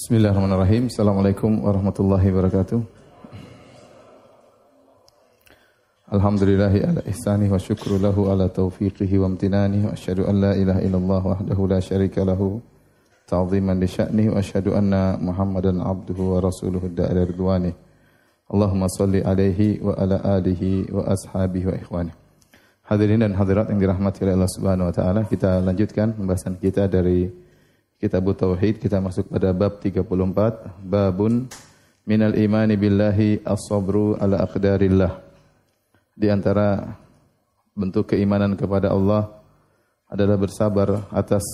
Bismillahirrahmanirrahim. Assalamualaikum warahmatullahi wabarakatuh. Alhamdulillahi ala ihsani wa syukru lahu ala taufiqihi wa amtinani wa asyhadu an la ilaha illallah wahdahu la syarika lahu ta'ziman li sya'ni wa asyhadu anna Muhammadan abduhu wa rasuluhu da'ala ridwani. Allahumma salli alaihi wa ala alihi wa ashabihi wa ikhwani. Hadirin dan hadirat yang dirahmati oleh Allah Subhanahu wa taala, kita lanjutkan pembahasan kita dari Kitab Tauhid kita masuk pada bab 34 babun minal imani billahi as-sabru ala aqdarillah. Di antara bentuk keimanan kepada Allah adalah bersabar atas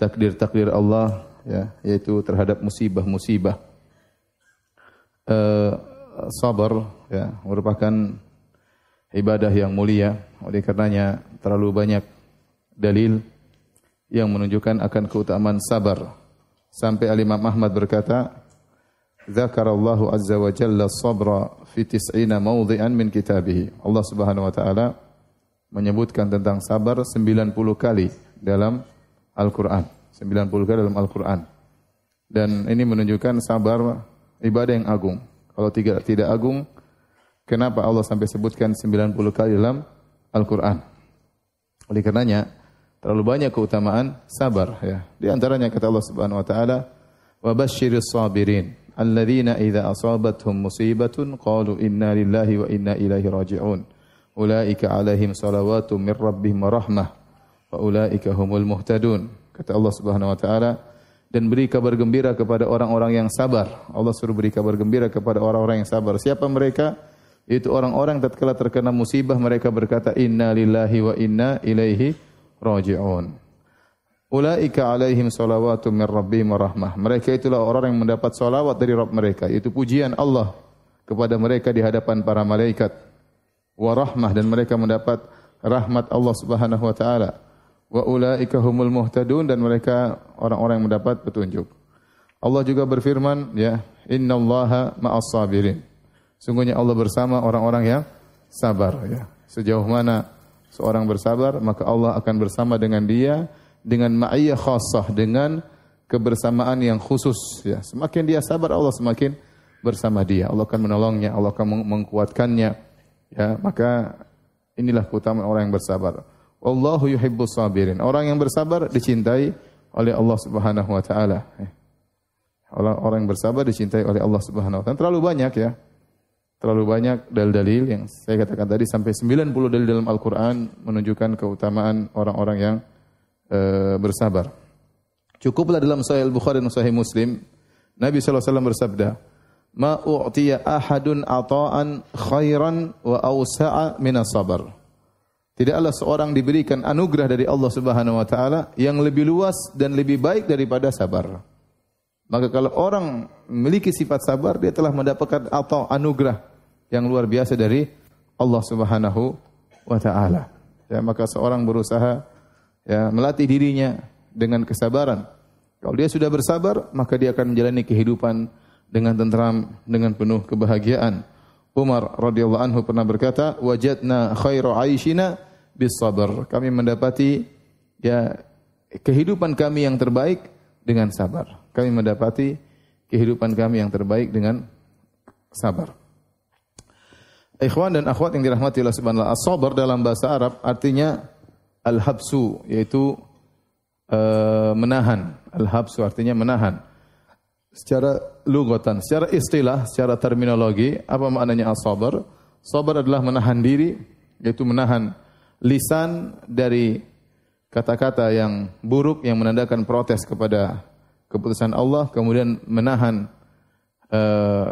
takdir-takdir Allah ya yaitu terhadap musibah-musibah. Eh, sabar ya merupakan ibadah yang mulia oleh karenanya terlalu banyak dalil yang menunjukkan akan keutamaan sabar. Sampai Al-Imam Ahmad berkata, Zakarallahu azza wa jalla sabra fi tis'ina mawdhi'an min kitabihi. Allah Subhanahu wa taala menyebutkan tentang sabar 90 kali dalam Al-Qur'an. 90 kali dalam Al-Qur'an. Dan ini menunjukkan sabar ibadah yang agung. Kalau tidak tidak agung, kenapa Allah sampai sebutkan 90 kali dalam Al-Qur'an? Oleh karenanya, terlalu banyak keutamaan sabar ya. Di antaranya kata Allah Subhanahu wa taala, "Wa basysyiris sabirin alladzina idza asabathum musibatun qalu inna lillahi wa inna ilaihi raji'un. Ulaika alaihim salawatu min rabbihim wa rahmah wa ulaika humul muhtadun." Kata Allah Subhanahu wa taala, dan beri kabar gembira kepada orang-orang yang sabar. Allah suruh beri kabar gembira kepada orang-orang yang sabar. Siapa mereka? Itu orang-orang tatkala terkena musibah mereka berkata inna lillahi wa inna ilaihi raji'un. Ulaika alaihim salawatu min rabbihim rahmah. Mereka itulah orang yang mendapat salawat dari Rabb mereka, Itu pujian Allah kepada mereka di hadapan para malaikat. Wa rahmah dan mereka mendapat rahmat Allah Subhanahu wa taala. Wa ulaika humul muhtadun dan mereka orang-orang yang mendapat petunjuk. Allah juga berfirman, ya, innallaha ma'as sabirin. Sungguhnya Allah bersama orang-orang yang sabar ya. Sejauh mana seorang bersabar, maka Allah akan bersama dengan dia dengan ma'iyah khasah, dengan kebersamaan yang khusus. Ya. Semakin dia sabar, Allah semakin bersama dia. Allah akan menolongnya, Allah akan mengkuatkannya. Ya, maka inilah keutamaan orang yang bersabar. Allahu yuhibbus sabirin. Orang yang bersabar dicintai oleh Allah Subhanahu wa taala. Eh, orang yang bersabar dicintai oleh Allah Subhanahu wa taala. Terlalu banyak ya terlalu banyak dalil-dalil yang saya katakan tadi sampai 90 dalil dalam Al-Qur'an menunjukkan keutamaan orang-orang yang e, bersabar. Cukuplah dalam Sahih Al-Bukhari dan Sahih Muslim Nabi SAW alaihi wasallam bersabda, "Ma u'tiya ahadun ata'an khairan wa awsa'a min sabar." Tidaklah seorang diberikan anugerah dari Allah Subhanahu wa taala yang lebih luas dan lebih baik daripada sabar. Maka kalau orang memiliki sifat sabar, dia telah mendapatkan atau anugerah yang luar biasa dari Allah Subhanahu wa taala. Ya, maka seorang berusaha ya, melatih dirinya dengan kesabaran. Kalau dia sudah bersabar, maka dia akan menjalani kehidupan dengan tenteram, dengan penuh kebahagiaan. Umar radhiyallahu anhu pernah berkata, "Wajadna khairu aishina bis sabar. Kami mendapati ya kehidupan kami yang terbaik dengan sabar. Kami mendapati kehidupan kami yang terbaik dengan sabar. Ikhwan dan akhwat yang dirahmati Allah Subhanahu wa taala, sabar dalam bahasa Arab artinya al-habsu yaitu e, menahan. Al-habsu artinya menahan. Secara lugatan, secara istilah, secara terminologi, apa maknanya as-sabar? Sabar adalah menahan diri, yaitu menahan lisan dari kata-kata yang buruk yang menandakan protes kepada keputusan Allah kemudian menahan uh,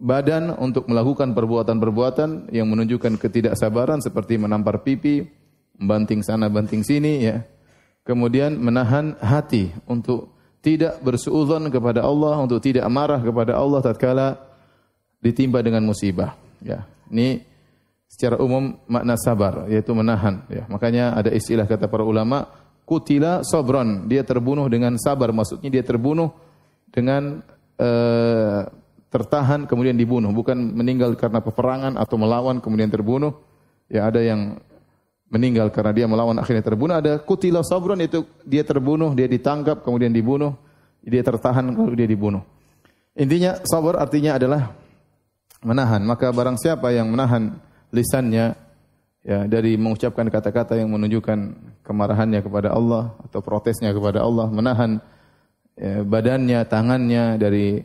badan untuk melakukan perbuatan-perbuatan yang menunjukkan ketidaksabaran seperti menampar pipi, banting sana banting sini ya. Kemudian menahan hati untuk tidak bersuudzon kepada Allah, untuk tidak marah kepada Allah tatkala ditimpa dengan musibah ya. Ini secara umum makna sabar yaitu menahan ya. Makanya ada istilah kata para ulama kutila sobron dia terbunuh dengan sabar maksudnya dia terbunuh dengan e, tertahan kemudian dibunuh bukan meninggal karena peperangan atau melawan kemudian terbunuh ya ada yang meninggal karena dia melawan akhirnya terbunuh ada kutila sobron itu dia terbunuh dia ditangkap kemudian dibunuh dia tertahan lalu dia dibunuh intinya sabar artinya adalah menahan maka barang siapa yang menahan lisannya ya dari mengucapkan kata-kata yang menunjukkan kemarahannya kepada Allah atau protesnya kepada Allah, menahan ya, badannya, tangannya dari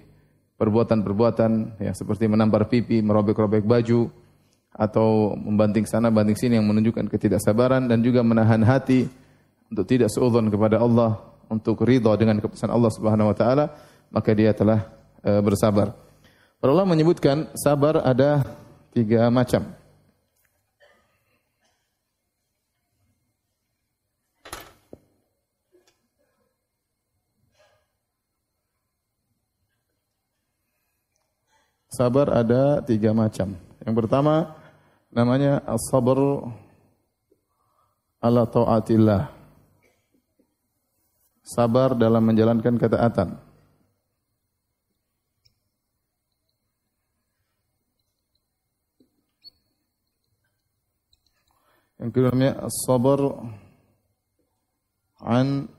perbuatan-perbuatan ya seperti menampar pipi, merobek-robek baju atau membanting sana banting sini yang menunjukkan ketidaksabaran dan juga menahan hati untuk tidak seuzon kepada Allah, untuk ridha dengan keputusan Allah Subhanahu wa taala, maka dia telah e, bersabar. Para menyebutkan sabar ada tiga macam. Sabar ada tiga macam. Yang pertama namanya as ala taatillah. Sabar dalam menjalankan ketaatan. Yang kedua namanya as-sabr an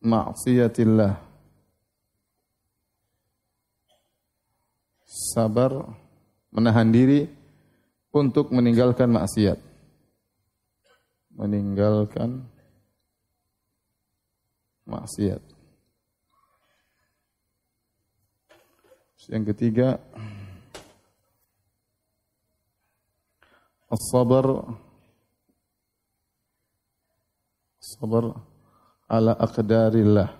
ma'siyatillah. sabar menahan diri untuk meninggalkan maksiat. Meninggalkan maksiat. Yang ketiga, as-sabar sabar ala aqdarillah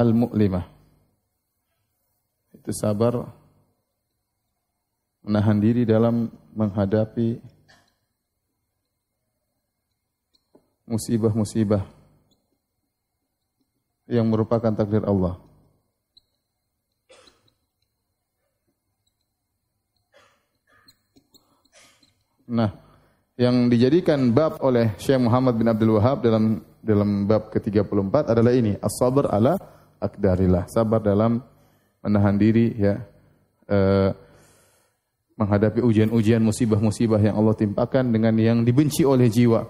al-mu'limah itu sabar menahan diri dalam menghadapi musibah-musibah yang merupakan takdir Allah. Nah, yang dijadikan bab oleh Syekh Muhammad bin Abdul Wahab dalam dalam bab ke-34 adalah ini, as-sabr ala akdarillah, sabar dalam menahan diri ya eh, menghadapi ujian-ujian musibah-musibah yang Allah timpakan dengan yang dibenci oleh jiwa.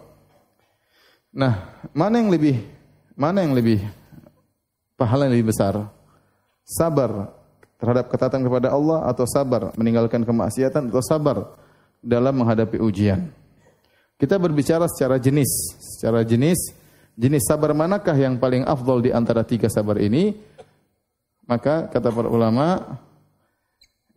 Nah, mana yang lebih mana yang lebih pahala yang lebih besar? Sabar terhadap ketatan kepada Allah atau sabar meninggalkan kemaksiatan atau sabar dalam menghadapi ujian. Kita berbicara secara jenis, secara jenis jenis sabar manakah yang paling afdol di antara tiga sabar ini? Maka kata para ulama,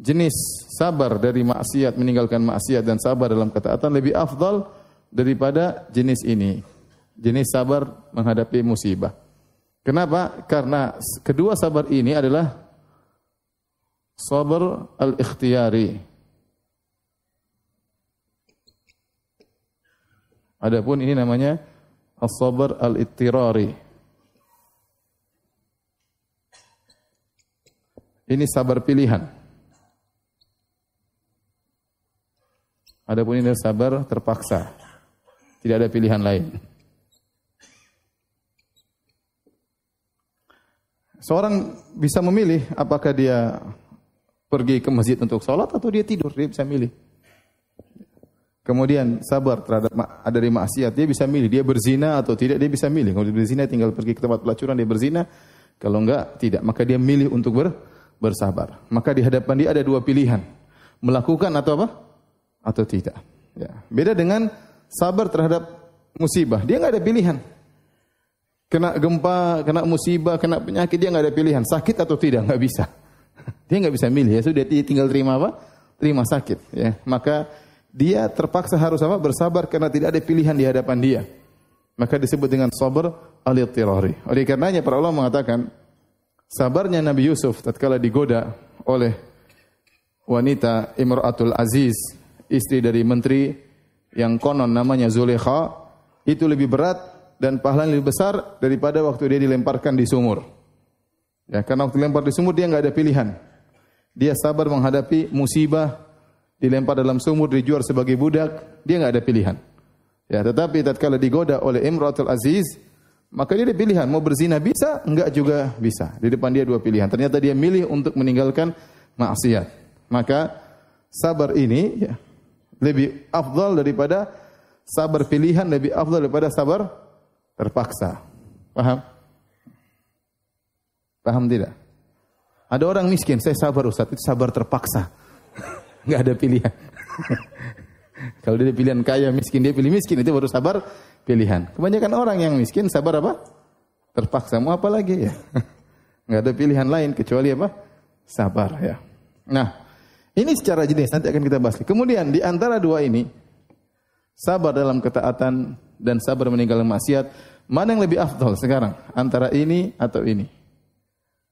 jenis sabar dari maksiat, meninggalkan maksiat dan sabar dalam ketaatan lebih afdal daripada jenis ini. Jenis sabar menghadapi musibah. Kenapa? Karena kedua sabar ini adalah sabar al-ikhtiyari. Adapun ini namanya as-sabar al-ittirari. Ini sabar pilihan. Adapun ini sabar terpaksa. Tidak ada pilihan lain. Seorang bisa memilih apakah dia pergi ke masjid untuk sholat atau dia tidur, dia bisa milih. Kemudian sabar terhadap ada di maksiat, dia bisa milih, dia berzina atau tidak, dia bisa milih. Kalau dia berzina tinggal pergi ke tempat pelacuran, dia berzina. Kalau enggak, tidak. Maka dia milih untuk ber bersabar. Maka di hadapan dia ada dua pilihan. Melakukan atau apa? Atau tidak. Ya. Beda dengan sabar terhadap musibah. Dia nggak ada pilihan. Kena gempa, kena musibah, kena penyakit, dia nggak ada pilihan. Sakit atau tidak, nggak bisa. Dia nggak bisa milih. Ya sudah, dia tinggal terima apa? Terima sakit. Ya. Maka dia terpaksa harus apa? Bersabar karena tidak ada pilihan di hadapan dia. Maka disebut dengan sabar al-tirari. Oleh karenanya para ulama mengatakan Sabarnya Nabi Yusuf tatkala digoda oleh wanita Imratul Aziz, istri dari menteri yang konon namanya Zulekha, itu lebih berat dan pahalanya lebih besar daripada waktu dia dilemparkan di sumur. Ya, karena waktu dilempar di sumur dia nggak ada pilihan. Dia sabar menghadapi musibah, dilempar dalam sumur, dijual sebagai budak, dia nggak ada pilihan. Ya, tetapi tatkala digoda oleh Imratul Aziz, maka dia ada pilihan, mau berzina bisa, enggak juga bisa. Di depan dia dua pilihan. Ternyata dia milih untuk meninggalkan maksiat. Maka sabar ini ya, lebih afdal daripada sabar pilihan, lebih afdal daripada sabar terpaksa. Paham? Paham tidak? Ada orang miskin, saya sabar Ustaz, itu sabar terpaksa. Enggak ada pilihan. Kalau dia pilihan kaya miskin, dia pilih miskin, itu baru sabar pilihan. Kebanyakan orang yang miskin sabar apa? Terpaksa mau apa lagi ya? Enggak ada pilihan lain kecuali apa? Sabar ya. Nah, ini secara jenis nanti akan kita bahas. Kemudian di antara dua ini sabar dalam ketaatan dan sabar meninggalkan maksiat, mana yang lebih afdol sekarang? Antara ini atau ini?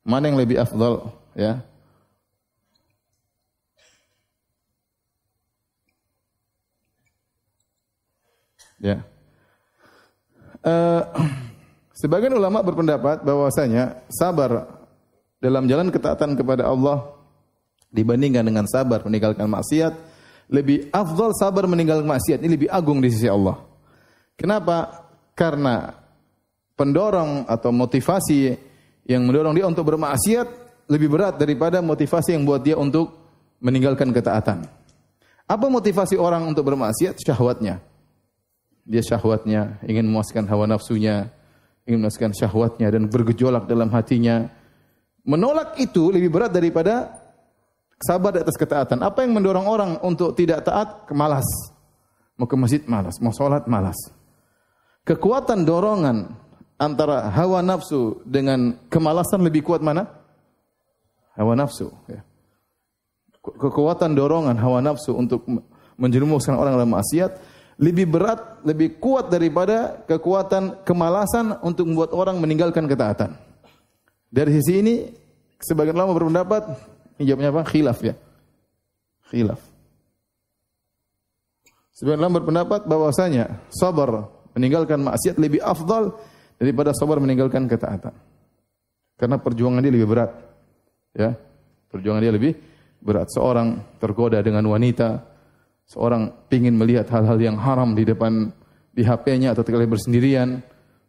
Mana yang lebih afdol ya? Ya. Yeah. Eh, sebagian ulama berpendapat bahwasanya sabar dalam jalan ketaatan kepada Allah dibandingkan dengan sabar meninggalkan maksiat lebih afdal sabar meninggalkan maksiat ini lebih agung di sisi Allah. Kenapa? Karena pendorong atau motivasi yang mendorong dia untuk bermaksiat lebih berat daripada motivasi yang buat dia untuk meninggalkan ketaatan. Apa motivasi orang untuk bermaksiat? Syahwatnya dia syahwatnya, ingin memuaskan hawa nafsunya, ingin memuaskan syahwatnya dan bergejolak dalam hatinya. Menolak itu lebih berat daripada sabar di atas ketaatan. Apa yang mendorong orang untuk tidak taat? Kemalas. Mau ke masjid malas, mau sholat malas. Kekuatan dorongan antara hawa nafsu dengan kemalasan lebih kuat mana? Hawa nafsu. Ya. Kekuatan dorongan hawa nafsu untuk menjerumuskan orang dalam maksiat lebih berat, lebih kuat daripada kekuatan kemalasan untuk membuat orang meninggalkan ketaatan. Dari sisi ini, sebagian lama berpendapat, ini jawabnya apa? Khilaf ya. Khilaf. Sebagian lama berpendapat bahwasanya sabar meninggalkan maksiat lebih afdal daripada sabar meninggalkan ketaatan. Karena perjuangan dia lebih berat. Ya. Perjuangan dia lebih berat. Seorang tergoda dengan wanita, Seorang ingin melihat hal-hal yang haram di depan di HP-nya atau terkali bersendirian.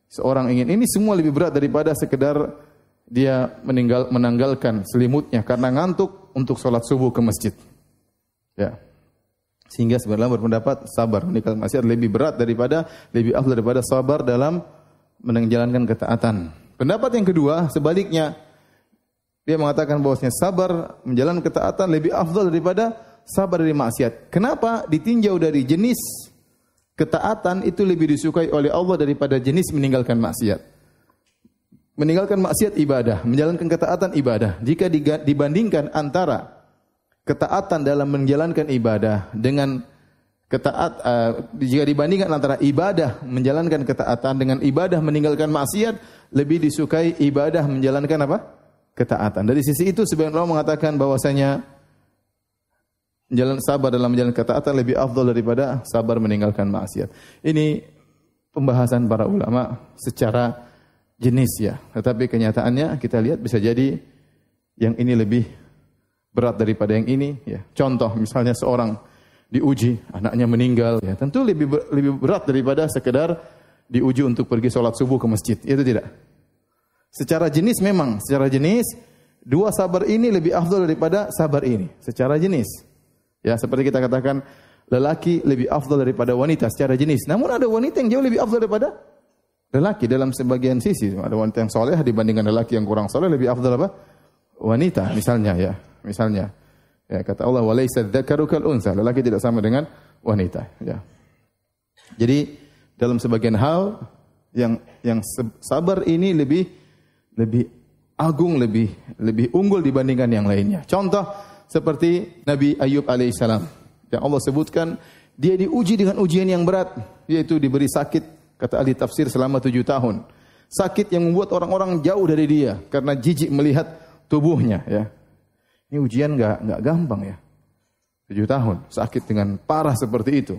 Seorang ingin ini semua lebih berat daripada sekedar dia meninggal menanggalkan selimutnya karena ngantuk untuk sholat subuh ke masjid. Ya. Sehingga sebenarnya berpendapat sabar meninggalkan maksiat lebih berat daripada lebih afdal daripada sabar dalam menjalankan ketaatan. Pendapat yang kedua sebaliknya dia mengatakan bahwasanya sabar menjalankan ketaatan lebih afdal daripada sabar dari maksiat. Kenapa? Ditinjau dari jenis ketaatan itu lebih disukai oleh Allah daripada jenis meninggalkan maksiat. Meninggalkan maksiat ibadah, menjalankan ketaatan ibadah. Jika dibandingkan antara ketaatan dalam menjalankan ibadah dengan ketaat uh, jika dibandingkan antara ibadah menjalankan ketaatan dengan ibadah meninggalkan maksiat lebih disukai ibadah menjalankan apa? ketaatan. Dari sisi itu sebagian orang mengatakan bahwasanya jalan sabar dalam jalan ketaatan lebih afdol daripada sabar meninggalkan maksiat. Ini pembahasan para ulama secara jenis ya. Tetapi kenyataannya kita lihat bisa jadi yang ini lebih berat daripada yang ini ya. Contoh misalnya seorang diuji anaknya meninggal ya. Tentu lebih ber, lebih berat daripada sekedar diuji untuk pergi sholat subuh ke masjid. Itu tidak. Secara jenis memang, secara jenis dua sabar ini lebih afdol daripada sabar ini. Secara jenis. Ya, seperti kita katakan lelaki lebih afdal daripada wanita secara jenis. Namun ada wanita yang jauh lebih afdal daripada lelaki dalam sebagian sisi. Ada wanita yang soleh dibandingkan lelaki yang kurang soleh lebih afdal apa? Wanita misalnya ya, misalnya. Ya, kata Allah walaisa dzakaru kal unsa. Lelaki tidak sama dengan wanita, ya. Jadi dalam sebagian hal yang yang sabar ini lebih lebih agung lebih lebih unggul dibandingkan yang lainnya. Contoh seperti Nabi Ayub alaihissalam. Yang Allah sebutkan dia diuji dengan ujian yang berat, yaitu diberi sakit kata ahli tafsir selama tujuh tahun. Sakit yang membuat orang-orang jauh dari dia karena jijik melihat tubuhnya. Ya. Ini ujian gak gak gampang ya. Tujuh tahun sakit dengan parah seperti itu.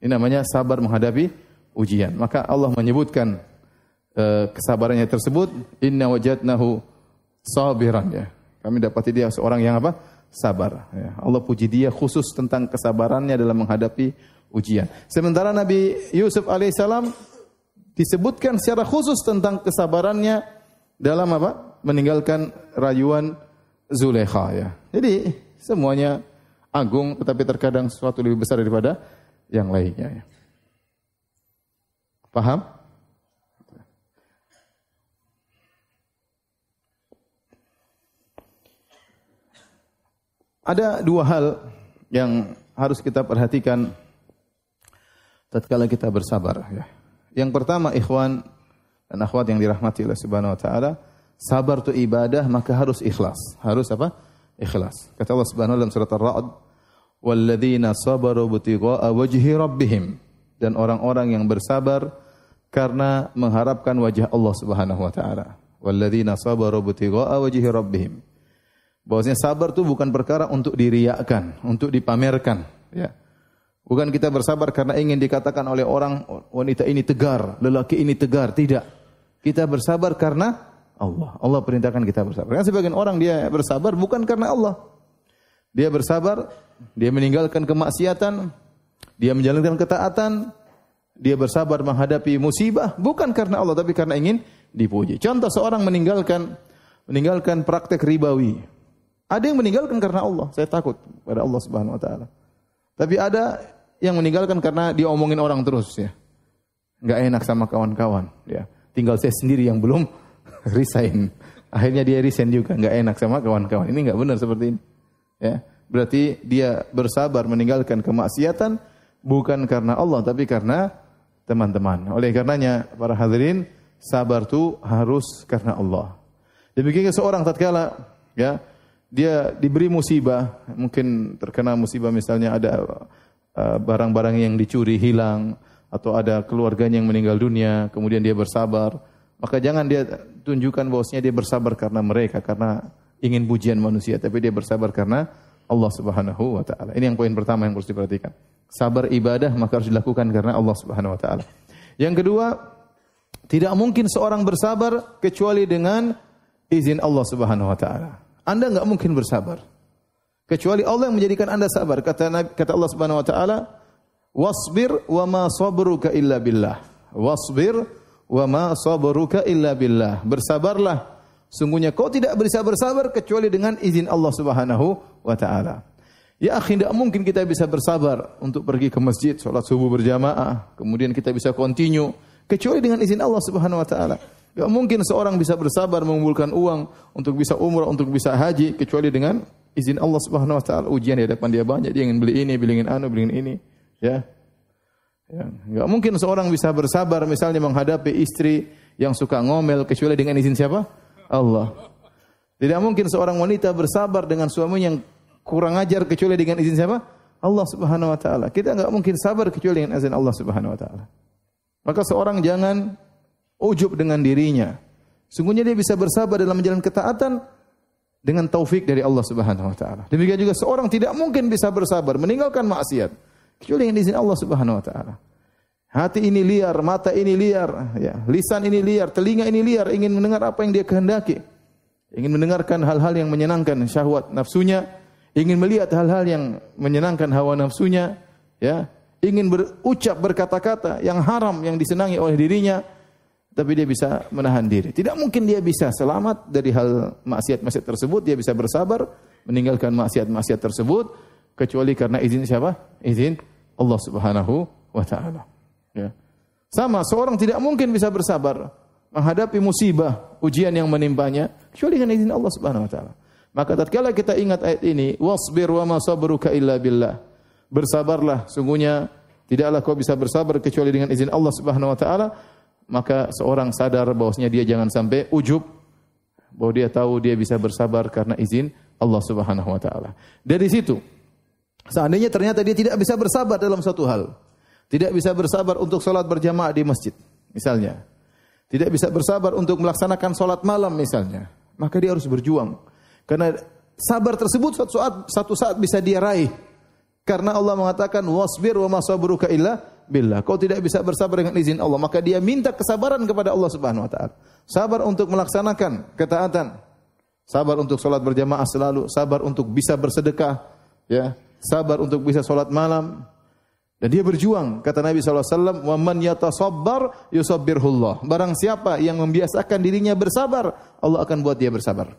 Ini namanya sabar menghadapi ujian. Maka Allah menyebutkan e, kesabarannya tersebut. Inna wajadnahu sabiran ya. Kami dapati dia seorang yang apa? sabar. Ya. Allah puji dia khusus tentang kesabarannya dalam menghadapi ujian. Sementara Nabi Yusuf alaihissalam disebutkan secara khusus tentang kesabarannya dalam apa? Meninggalkan rayuan Zulekha ya. Jadi semuanya agung tetapi terkadang sesuatu lebih besar daripada yang lainnya. Ya. Paham? Ada dua hal yang harus kita perhatikan tatkala kita bersabar ya. Yang pertama ikhwan dan akhwat yang dirahmati oleh Subhanahu wa taala, sabar itu ibadah maka harus ikhlas. Harus apa? Ikhlas. Kata Allah Subhanahu dalam surat Ar-Ra'd, "Walladzina sabaru butigha'a wajhi rabbihim." Dan orang-orang yang bersabar karena mengharapkan wajah Allah Subhanahu wa taala. "Walladzina sabaru butigha'a wajhi rabbihim." Bahwasanya sabar itu bukan perkara untuk diriakan, untuk dipamerkan, ya. Bukan kita bersabar karena ingin dikatakan oleh orang wanita ini tegar, lelaki ini tegar, tidak. Kita bersabar karena Allah. Allah perintahkan kita bersabar. Karena sebagian orang dia bersabar bukan karena Allah. Dia bersabar, dia meninggalkan kemaksiatan, dia menjalankan ketaatan, dia bersabar menghadapi musibah bukan karena Allah tapi karena ingin dipuji. Contoh seorang meninggalkan meninggalkan praktek ribawi. Ada yang meninggalkan karena Allah. Saya takut pada Allah Subhanahu wa taala. Tapi ada yang meninggalkan karena diomongin orang terus ya. Enggak enak sama kawan-kawan ya. Tinggal saya sendiri yang belum resign. Akhirnya dia resign juga, enggak enak sama kawan-kawan. Ini enggak benar seperti ini. Ya. Berarti dia bersabar meninggalkan kemaksiatan bukan karena Allah tapi karena teman-teman. Oleh karenanya para hadirin sabar itu harus karena Allah. Demikian seorang tatkala ya dia diberi musibah, mungkin terkena musibah misalnya ada eh, barang-barang yang dicuri hilang atau ada keluarganya yang meninggal dunia, kemudian dia bersabar, maka jangan dia tunjukkan bahwasanya dia bersabar karena mereka karena ingin pujian manusia, tapi dia bersabar karena Allah Subhanahu wa taala. Ini yang poin pertama yang harus diperhatikan. Sabar ibadah maka harus dilakukan karena Allah Subhanahu wa taala. Yang kedua, tidak mungkin seorang bersabar kecuali dengan izin Allah Subhanahu wa taala. Anda nggak mungkin bersabar. Kecuali Allah yang menjadikan Anda sabar. Kata Nabi, kata Allah Subhanahu wa taala, "Wasbir wa ma sabruka illa billah." Wasbir wa ma sabruka illa billah. Bersabarlah. Sungguhnya kau tidak bisa bersabar kecuali dengan izin Allah Subhanahu wa taala. Ya akhi, tidak mungkin kita bisa bersabar untuk pergi ke masjid, sholat subuh berjamaah. Kemudian kita bisa continue kecuali dengan izin Allah Subhanahu wa taala. Gak mungkin seorang bisa bersabar mengumpulkan uang untuk bisa umrah, untuk bisa haji kecuali dengan izin Allah Subhanahu wa taala. Ujian di hadapan dia banyak, dia ingin beli ini, beli anu, beli ini, ya. Ya, gak mungkin seorang bisa bersabar misalnya menghadapi istri yang suka ngomel kecuali dengan izin siapa? Allah. Tidak mungkin seorang wanita bersabar dengan suaminya yang kurang ajar kecuali dengan izin siapa? Allah Subhanahu wa taala. Kita enggak mungkin sabar kecuali dengan izin Allah Subhanahu wa taala. Maka seorang jangan ujub dengan dirinya. Sungguhnya dia bisa bersabar dalam menjalankan ketaatan dengan taufik dari Allah Subhanahu wa taala. Demikian juga seorang tidak mungkin bisa bersabar meninggalkan maksiat kecuali dengan izin Allah Subhanahu wa taala. Hati ini liar, mata ini liar, ya, lisan ini liar, telinga ini liar ingin mendengar apa yang dia kehendaki. Ingin mendengarkan hal-hal yang menyenangkan syahwat nafsunya, ingin melihat hal-hal yang menyenangkan hawa nafsunya, ya ingin berucap berkata-kata yang haram yang disenangi oleh dirinya tapi dia bisa menahan diri. Tidak mungkin dia bisa selamat dari hal maksiat-maksiat tersebut, dia bisa bersabar meninggalkan maksiat-maksiat tersebut kecuali karena izin siapa? Izin Allah Subhanahu wa taala. Ya. Sama seorang tidak mungkin bisa bersabar menghadapi musibah, ujian yang menimpanya kecuali dengan izin Allah Subhanahu wa taala. Maka tatkala kita ingat ayat ini, wasbir wa ma sabruka illa billah bersabarlah sungguhnya tidaklah kau bisa bersabar kecuali dengan izin Allah Subhanahu wa taala maka seorang sadar bahwasanya dia jangan sampai ujub bahwa dia tahu dia bisa bersabar karena izin Allah Subhanahu wa taala. Dari situ seandainya ternyata dia tidak bisa bersabar dalam satu hal, tidak bisa bersabar untuk salat berjamaah di masjid misalnya, tidak bisa bersabar untuk melaksanakan salat malam misalnya, maka dia harus berjuang karena sabar tersebut suatu saat satu saat bisa dia raih karena Allah mengatakan wasbir wa masabruka illa billah. Kau tidak bisa bersabar dengan izin Allah, maka dia minta kesabaran kepada Allah Subhanahu wa taala. Sabar untuk melaksanakan ketaatan. Sabar untuk salat berjamaah selalu, sabar untuk bisa bersedekah, ya. Sabar untuk bisa salat malam. Dan dia berjuang, kata Nabi SAW, "Wa man yatasabbar yusabbirhullah." Barang siapa yang membiasakan dirinya bersabar, Allah akan buat dia bersabar.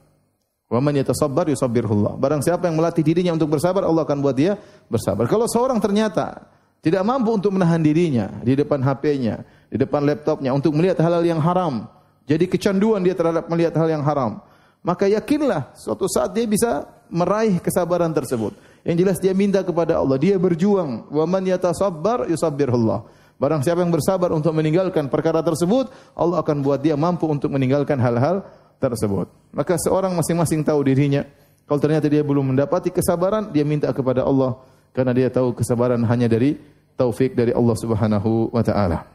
Wa man yatasabbar yusabbirullah. Barang siapa yang melatih dirinya untuk bersabar, Allah akan buat dia bersabar. Kalau seorang ternyata tidak mampu untuk menahan dirinya di depan HP-nya, di depan laptopnya untuk melihat hal-hal yang haram, jadi kecanduan dia terhadap melihat hal yang haram, maka yakinlah suatu saat dia bisa meraih kesabaran tersebut. Yang jelas dia minta kepada Allah, dia berjuang. Wa man yatasabbar yusabbirullah. Barang siapa yang bersabar untuk meninggalkan perkara tersebut, Allah akan buat dia mampu untuk meninggalkan hal-hal tersebut. Maka seorang masing-masing tahu dirinya. Kalau ternyata dia belum mendapati kesabaran, dia minta kepada Allah karena dia tahu kesabaran hanya dari taufik dari Allah Subhanahu wa taala.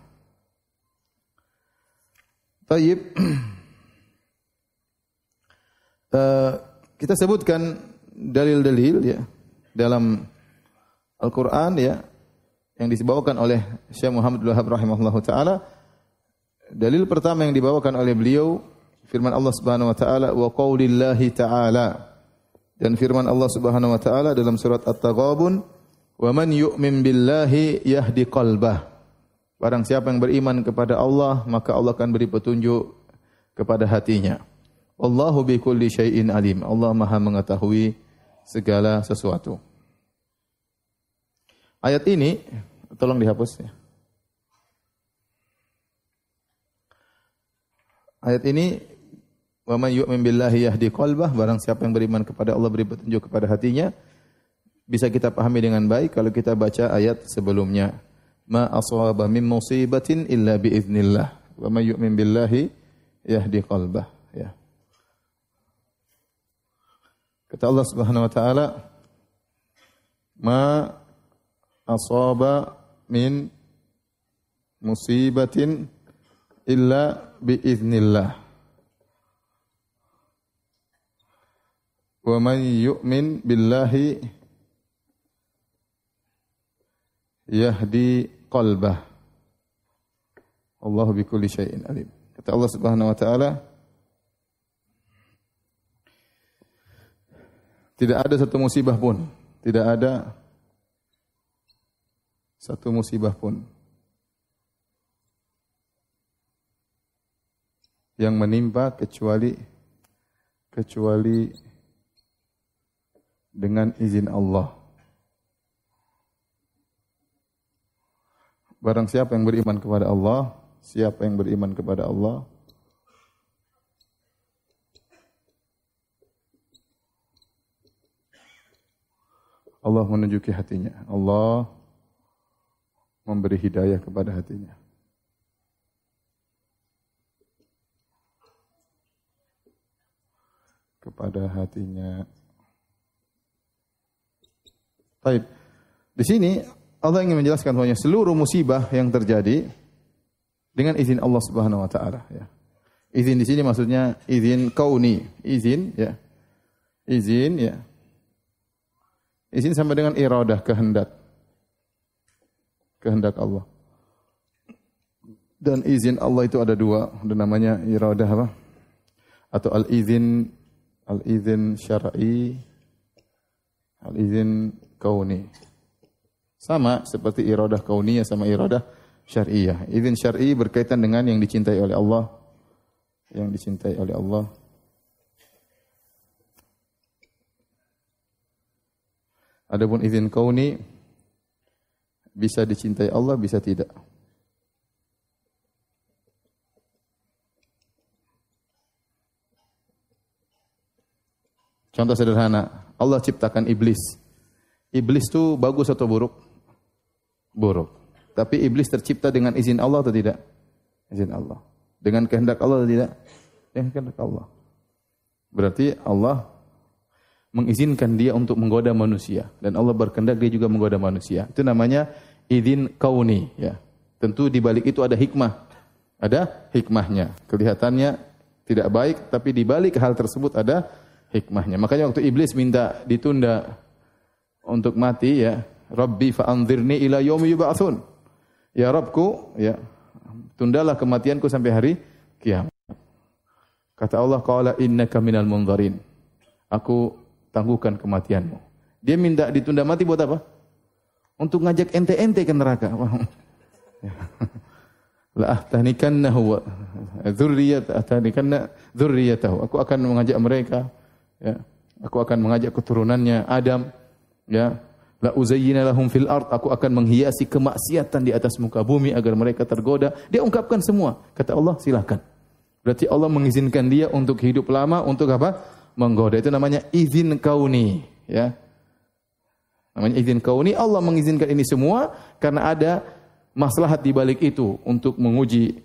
Taib. Uh, kita sebutkan dalil-dalil ya dalam Al-Qur'an ya yang dibawakan oleh Syekh Muhammad Wahab rahimahullahu taala. Dalil pertama yang dibawakan oleh beliau firman Allah Subhanahu wa taala wa qaulillahi taala dan firman Allah Subhanahu wa taala dalam surat At-Taghabun wa man yu'min billahi yahdi qalbah barang siapa yang beriman kepada Allah maka Allah akan beri petunjuk kepada hatinya Allahu bi kulli syai'in alim Allah Maha mengetahui segala sesuatu Ayat ini tolong dihapus ya. Ayat ini Wa man yu'min billahi yahdi qalbah, barang siapa yang beriman kepada Allah beri petunjuk kepada hatinya. Bisa kita pahami dengan baik kalau kita baca ayat sebelumnya. Ma aswaba min musibatin illa bi idznillah. Wa man yu'min billahi yahdi qalbah. Ya. Kata Allah Subhanahu wa taala, "Ma asaba min musibatin illa bi idznillah." wa man yu'min billahi yahdi qalbah. Allah bikulli syai'in alim. Kata Allah Subhanahu wa taala, Tidak ada satu musibah pun, tidak ada satu musibah pun yang menimpa kecuali kecuali dengan izin Allah. Barang siapa yang beriman kepada Allah, siapa yang beriman kepada Allah, Allah menunjuki hatinya. Allah memberi hidayah kepada hatinya. Kepada hatinya. Baik. Di sini Allah ingin menjelaskan bahwa seluruh musibah yang terjadi dengan izin Allah Subhanahu wa taala ya. Izin di sini maksudnya izin kauni, izin ya. Izin ya. Izin sama dengan iradah kehendak. Kehendak Allah. Dan izin Allah itu ada dua, ada namanya iradah apa? Atau al-izin al-izin syar'i, al-izin kauni. Sama seperti iradah kauniyah sama iradah syariah. Izin syar'i berkaitan dengan yang dicintai oleh Allah, yang dicintai oleh Allah. Adapun izin kauni bisa dicintai Allah, bisa tidak. Contoh sederhana, Allah ciptakan iblis. Iblis itu bagus atau buruk? Buruk. Tapi iblis tercipta dengan izin Allah atau tidak? Izin Allah. Dengan kehendak Allah atau tidak? Dengan kehendak Allah. Berarti Allah mengizinkan dia untuk menggoda manusia dan Allah berkehendak dia juga menggoda manusia. Itu namanya izin kauni ya. Tentu di balik itu ada hikmah. Ada hikmahnya. Kelihatannya tidak baik tapi di balik hal tersebut ada hikmahnya. Makanya waktu iblis minta ditunda untuk mati ya Rabbi fa'anzirni ila yaumi yub'atsun ya Rabbku ya tundalah kematianku sampai hari kiamat kata Allah qala innaka minal munzarin aku tangguhkan kematianmu dia minta ditunda mati buat apa untuk ngajak ente-ente ke neraka ya. la ahtanikannahu wa dzurriyyat ahtanikanna dzurriyyatahu aku akan mengajak mereka ya aku akan mengajak keturunannya Adam ya la uzayyina lahum fil ard aku akan menghiasi kemaksiatan di atas muka bumi agar mereka tergoda dia ungkapkan semua kata Allah silakan berarti Allah mengizinkan dia untuk hidup lama untuk apa menggoda itu namanya izin kauni ya namanya izin kauni Allah mengizinkan ini semua karena ada maslahat di balik itu untuk menguji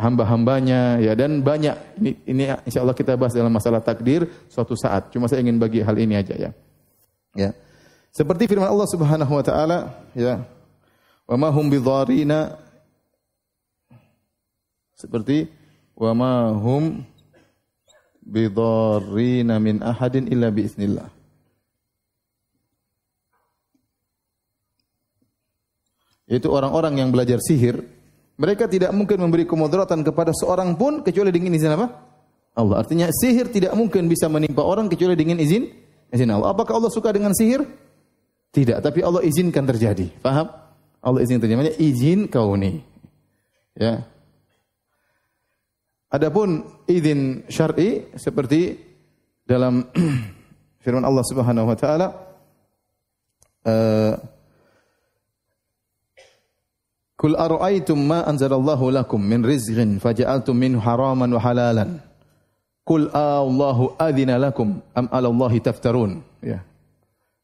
hamba-hambanya ya dan banyak ini ini Allah kita bahas dalam masalah takdir suatu saat cuma saya ingin bagi hal ini aja ya ya seperti firman Allah Subhanahu wa taala, ya. Wa ma hum bidharina seperti wa ma hum bidharina min ahadin illa biiznillah. Itu orang-orang yang belajar sihir, mereka tidak mungkin memberi kemudaratan kepada seorang pun kecuali dengan izin apa? Allah. Artinya sihir tidak mungkin bisa menimpa orang kecuali dengan izin izin Allah. Apakah Allah suka dengan sihir? Tidak, tapi Allah izinkan terjadi. Paham? Allah izinkan terjadi. Makanya izin kauni. Ya. Adapun izin syar'i seperti dalam firman Allah Subhanahu wa taala uh, Kul ara'aitum ma anzalallahu lakum min rizqin faja'altum min haraman wa halalan. Kul Allahu adzina lakum am 'ala Allahi taftarun. Ya.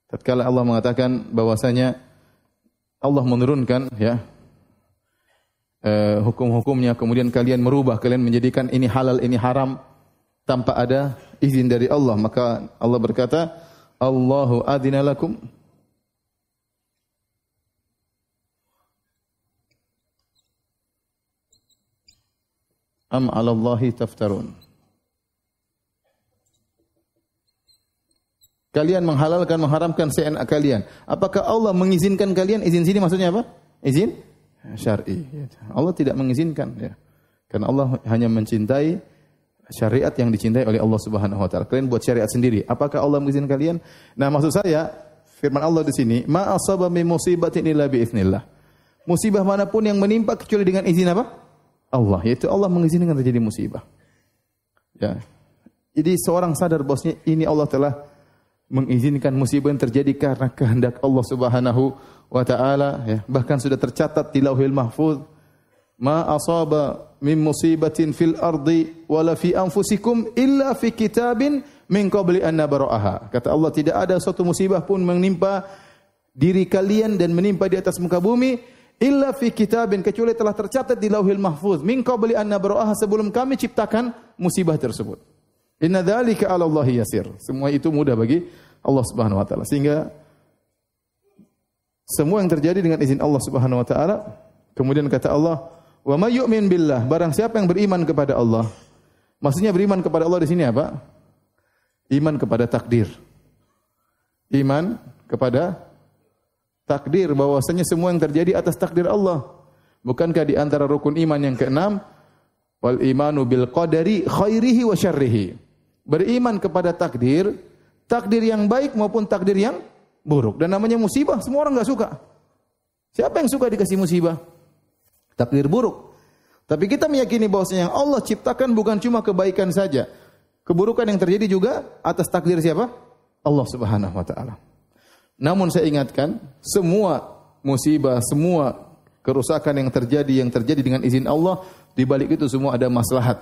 Tatkala Allah mengatakan bahwasanya Allah menurunkan ya eh, hukum-hukumnya kemudian kalian merubah kalian menjadikan ini halal ini haram tanpa ada izin dari Allah maka Allah berkata Allahu adina lakum am 'ala Allahi taftarun Kalian menghalalkan, mengharamkan seenak kalian. Apakah Allah mengizinkan kalian? Izin sini maksudnya apa? Izin syar'i. Allah tidak mengizinkan. Ya. Karena Allah hanya mencintai syariat yang dicintai oleh Allah Subhanahu wa taala. Kalian buat syariat sendiri. Apakah Allah mengizinkan kalian? Nah, maksud saya firman Allah di sini, "Ma asaba min musibatin illa bi Musibah manapun yang menimpa kecuali dengan izin apa? Allah, yaitu Allah mengizinkan terjadi musibah. Ya. Jadi seorang sadar bosnya ini Allah telah mengizinkan musibah yang terjadi karena kehendak Allah Subhanahu wa taala ya bahkan sudah tercatat di Lauhil Mahfuz ma asaba min musibatin fil ardi wala fi anfusikum illa fi kitabin min qabli an nabraha kata Allah tidak ada suatu musibah pun menimpa diri kalian dan menimpa di atas muka bumi illa fi kitabin kecuali telah tercatat di Lauhil Mahfuz min qabli an nabraha sebelum kami ciptakan musibah tersebut Inna dzalika 'ala Allah yasir. Semua itu mudah bagi Allah Subhanahu wa taala. Sehingga semua yang terjadi dengan izin Allah Subhanahu wa taala. Kemudian kata Allah, "Wa may yu'min billah." Barang siapa yang beriman kepada Allah. Maksudnya beriman kepada Allah di sini apa? Iman kepada takdir. Iman kepada takdir bahwasanya semua yang terjadi atas takdir Allah. Bukankah di antara rukun iman yang keenam wal imanu bil qadari khairihi wa syarrihi beriman kepada takdir, takdir yang baik maupun takdir yang buruk. Dan namanya musibah, semua orang nggak suka. Siapa yang suka dikasih musibah? Takdir buruk. Tapi kita meyakini bahwasanya Allah ciptakan bukan cuma kebaikan saja. Keburukan yang terjadi juga atas takdir siapa? Allah Subhanahu wa taala. Namun saya ingatkan, semua musibah, semua kerusakan yang terjadi yang terjadi dengan izin Allah, di balik itu semua ada maslahat.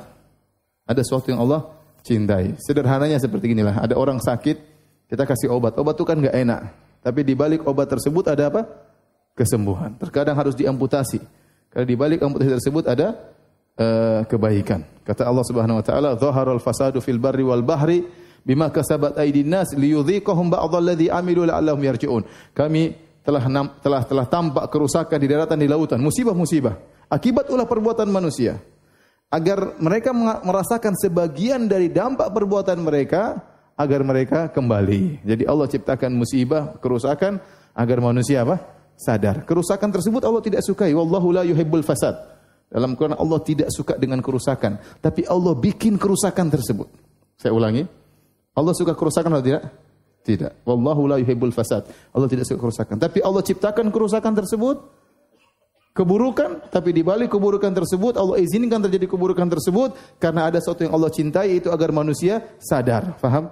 Ada sesuatu yang Allah cintai. Sederhananya seperti inilah. Ada orang sakit, kita kasih obat. Obat itu kan nggak enak. Tapi di balik obat tersebut ada apa? Kesembuhan. Terkadang harus diamputasi. Karena di balik amputasi tersebut ada uh, kebaikan. Kata Allah Subhanahu wa taala, "Zaharul fasadu fil barri wal bahri bima kasabat aydin nas liyudhiqahum ba'dalladzi amilu la'allahum yarji'un." Kami telah telah telah tampak kerusakan di daratan di lautan, musibah-musibah akibat ulah perbuatan manusia agar mereka merasakan sebagian dari dampak perbuatan mereka agar mereka kembali. Jadi Allah ciptakan musibah, kerusakan agar manusia apa? sadar. Kerusakan tersebut Allah tidak sukai. Wallahu la yuhibbul fasad. Dalam Quran Allah tidak suka dengan kerusakan, tapi Allah bikin kerusakan tersebut. Saya ulangi. Allah suka kerusakan atau tidak? Tidak. Wallahu la yuhibbul fasad. Allah tidak suka kerusakan, tapi Allah ciptakan kerusakan tersebut keburukan, tapi di balik keburukan tersebut Allah izinkan terjadi keburukan tersebut karena ada sesuatu yang Allah cintai itu agar manusia sadar. Faham?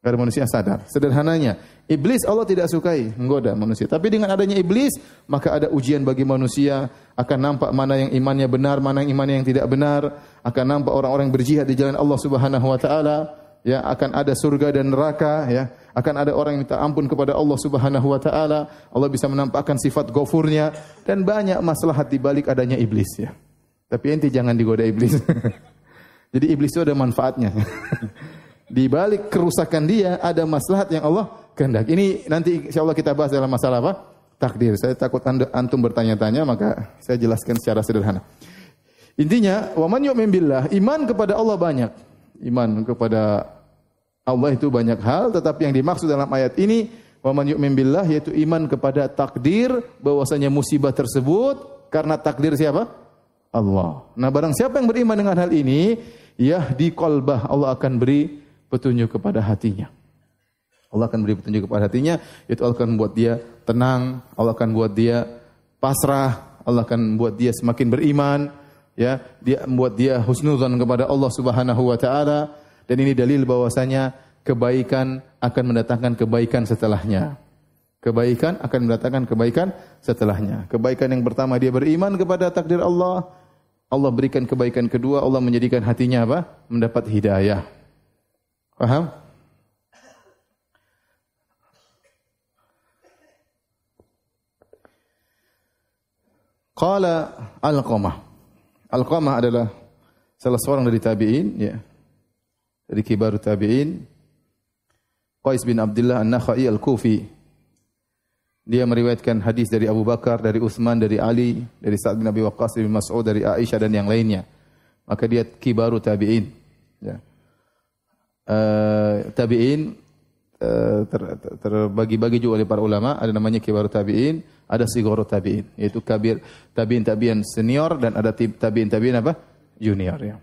Agar manusia sadar. Sederhananya, iblis Allah tidak sukai menggoda manusia. Tapi dengan adanya iblis, maka ada ujian bagi manusia. Akan nampak mana yang imannya benar, mana yang imannya yang tidak benar. Akan nampak orang-orang berjihad di jalan Allah Subhanahu Wa Taala ya akan ada surga dan neraka ya akan ada orang yang minta ampun kepada Allah Subhanahu wa taala Allah bisa menampakkan sifat gofurnya dan banyak masalah di balik adanya iblis ya tapi inti jangan digoda iblis jadi iblis itu ada manfaatnya di balik kerusakan dia ada maslahat yang Allah kehendak ini nanti insyaallah kita bahas dalam masalah apa takdir saya takut antum bertanya-tanya maka saya jelaskan secara sederhana intinya waman yu'min billah iman kepada Allah banyak iman kepada Allah itu banyak hal, tetapi yang dimaksud dalam ayat ini wa man yu'min billah yaitu iman kepada takdir bahwasanya musibah tersebut karena takdir siapa? Allah. Nah, barang siapa yang beriman dengan hal ini, yahdi qalbah, Allah akan beri petunjuk kepada hatinya. Allah akan beri petunjuk kepada hatinya, yaitu Allah akan buat dia tenang, Allah akan buat dia pasrah, Allah akan buat dia semakin beriman, ya dia membuat dia husnuzon kepada Allah Subhanahu wa taala dan ini dalil bahwasanya kebaikan akan mendatangkan kebaikan setelahnya. Ya. Kebaikan akan mendatangkan kebaikan setelahnya. Kebaikan yang pertama dia beriman kepada takdir Allah. Allah berikan kebaikan kedua, Allah menjadikan hatinya apa? mendapat hidayah. Paham? Qala Alqamah Al-Qamah adalah salah seorang dari tabi'in, ya. Dari kibar tabi'in. Qais bin Abdullah An-Nakhai Al-Kufi. Dia meriwayatkan hadis dari Abu Bakar, dari Utsman, dari Ali, dari Sa'ad bin Abi Waqqas, dari Mas'ud, dari Aisyah dan yang lainnya. Maka dia kibaru tabi'in. Ya. Uh, tabi'in Eh, ter, terbagi-bagi juga oleh para ulama, ada namanya kibar tabi'in, ada sigoro tabi'in, yaitu kabir tabi'in tabi'in senior dan ada tabi'in tabi'in apa? junior ya.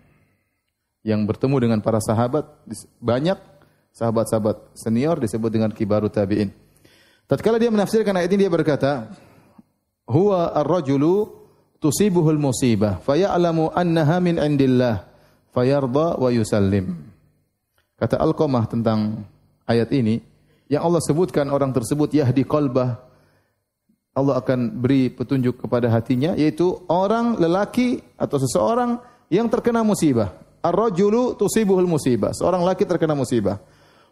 Yang bertemu dengan para sahabat banyak sahabat-sahabat senior disebut dengan kibaru tabi'in. Tatkala dia menafsirkan ayat ini dia berkata, "Huwa ar-rajulu tusibuhul musibah fa ya'lamu annaha min indillah wa yusallim." Kata Al-Qamah tentang ayat ini yang Allah sebutkan orang tersebut yahdi qalbah Allah akan beri petunjuk kepada hatinya yaitu orang lelaki atau seseorang yang terkena musibah. Ar-rajulu tusibuhul musibah. Seorang laki terkena musibah.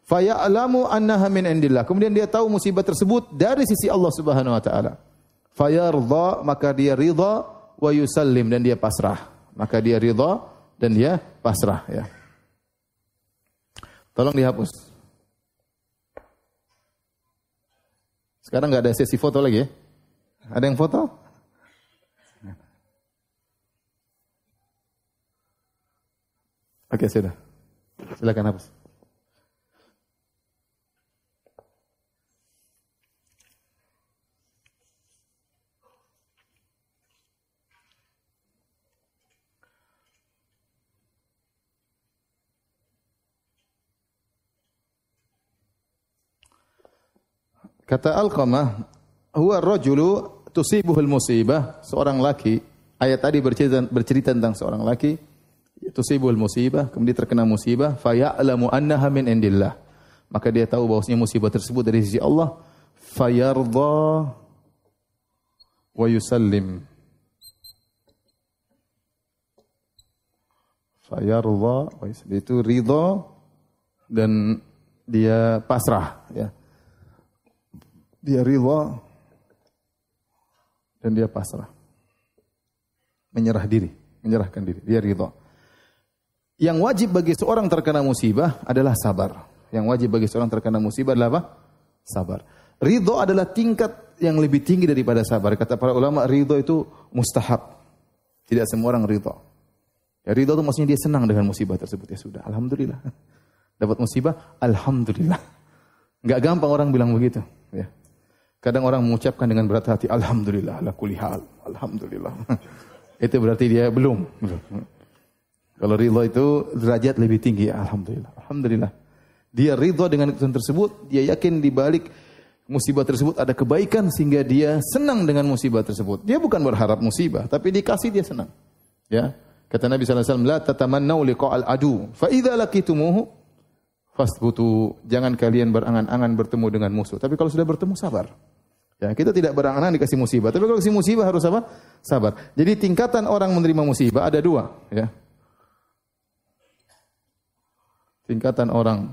Faya'lamu annaha min indillah. Kemudian dia tahu musibah tersebut dari sisi Allah Subhanahu wa taala. Fayardha maka dia ridha wa yusallim dan dia pasrah. Maka dia ridha dan dia pasrah ya. Tolong dihapus. Sekarang nggak ada sesi foto lagi ya? Ada yang foto? Oke, sudah. Silakan hapus. Kata Alqamah, huwa rajulu tusibuhul musibah, seorang laki. Ayat tadi bercerita, bercerita tentang seorang laki tusibuhul musibah, kemudian terkena musibah, fa ya'lamu annaha min indillah. Maka dia tahu bahwasanya musibah tersebut dari sisi Allah, fa wa yusallim. Fa Itu ridha dan dia pasrah ya dia ridha dan dia pasrah. Menyerah diri, menyerahkan diri, dia ridha. Yang wajib bagi seorang terkena musibah adalah sabar. Yang wajib bagi seorang terkena musibah adalah apa? Sabar. Ridho adalah tingkat yang lebih tinggi daripada sabar. Kata para ulama, ridho itu mustahab. Tidak semua orang ridho. Ya, ridho itu maksudnya dia senang dengan musibah tersebut. Ya sudah, Alhamdulillah. Dapat musibah, Alhamdulillah. Enggak gampang orang bilang begitu. Kadang orang mengucapkan dengan berat hati, Alhamdulillah, ala kulihal, Alhamdulillah. itu berarti dia belum. Kalau ridho itu derajat lebih tinggi, ya, Alhamdulillah. Alhamdulillah. Dia ridho dengan keputusan tersebut, dia yakin di balik musibah tersebut ada kebaikan sehingga dia senang dengan musibah tersebut. Dia bukan berharap musibah, tapi dikasih dia senang. Ya. Kata Nabi sallallahu alaihi wasallam, "La tatamannau liqa'al adu, fa idza fasbutu." Jangan kalian berangan-angan bertemu dengan musuh, tapi kalau sudah bertemu sabar. Ya, kita tidak berangan-angan dikasih musibah. Tapi kalau dikasih musibah harus apa? Sabar. Jadi tingkatan orang menerima musibah ada dua. Ya. Tingkatan orang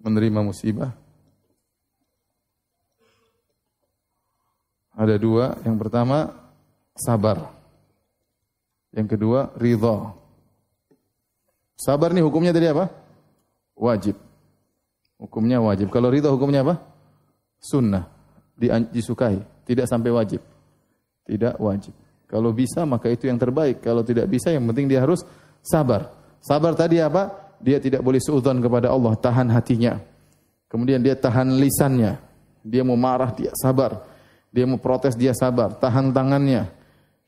menerima musibah ada dua. Yang pertama sabar. Yang kedua ridho. Sabar nih hukumnya tadi apa? Wajib. Hukumnya wajib. Kalau ridho hukumnya apa? Sunnah disukai, tidak sampai wajib. Tidak wajib. Kalau bisa maka itu yang terbaik. Kalau tidak bisa yang penting dia harus sabar. Sabar tadi apa? Dia tidak boleh suudzon kepada Allah, tahan hatinya. Kemudian dia tahan lisannya. Dia mau marah, dia sabar. Dia mau protes, dia sabar. Tahan tangannya.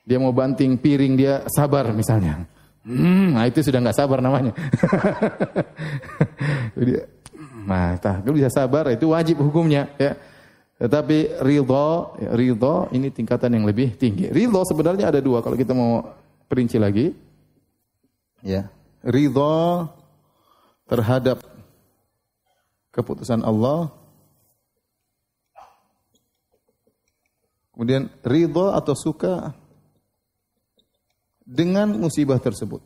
Dia mau banting piring, dia sabar misalnya. Hmm, nah itu sudah nggak sabar namanya. Jadi, nah, tak, bisa sabar, itu wajib hukumnya. Ya. Tetapi ridho, ya, ridho ini tingkatan yang lebih tinggi. Ridho sebenarnya ada dua kalau kita mau perinci lagi. Ya, ridho terhadap keputusan Allah. Kemudian ridho atau suka dengan musibah tersebut.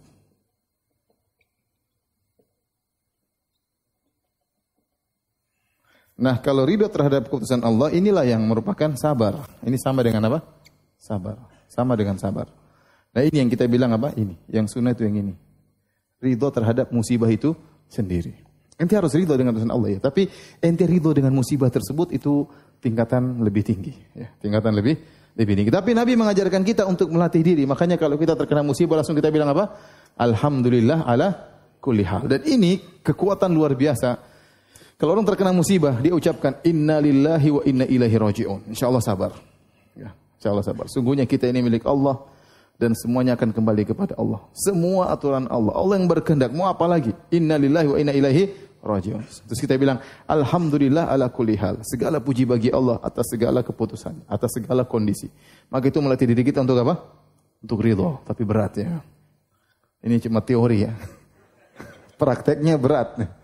Nah, kalau ridho terhadap keputusan Allah inilah yang merupakan sabar. Ini sama dengan apa? Sabar. Sama dengan sabar. Nah, ini yang kita bilang apa? Ini. Yang sunnah itu yang ini. Ridho terhadap musibah itu sendiri. Ente harus ridho dengan keputusan Allah ya. Tapi ente ridho dengan musibah tersebut itu tingkatan lebih tinggi. Ya, tingkatan lebih lebih tinggi. Tapi Nabi mengajarkan kita untuk melatih diri. Makanya kalau kita terkena musibah langsung kita bilang apa? Alhamdulillah ala kulli Dan ini kekuatan luar biasa kalau orang terkena musibah, dia ucapkan inna lillahi wa inna ilaihi rajiun. Insyaallah sabar. Ya, insyaallah sabar. Sungguhnya kita ini milik Allah dan semuanya akan kembali kepada Allah. Semua aturan Allah. Allah yang berkehendak. Mau apa lagi? Inna lillahi wa inna ilaihi rajiun. Terus kita bilang alhamdulillah ala kulli hal. Segala puji bagi Allah atas segala keputusan, atas segala kondisi. Maka itu melatih diri kita untuk apa? Untuk ridho, tapi berat ya. Ini cuma teori ya. Prakteknya berat. Nih.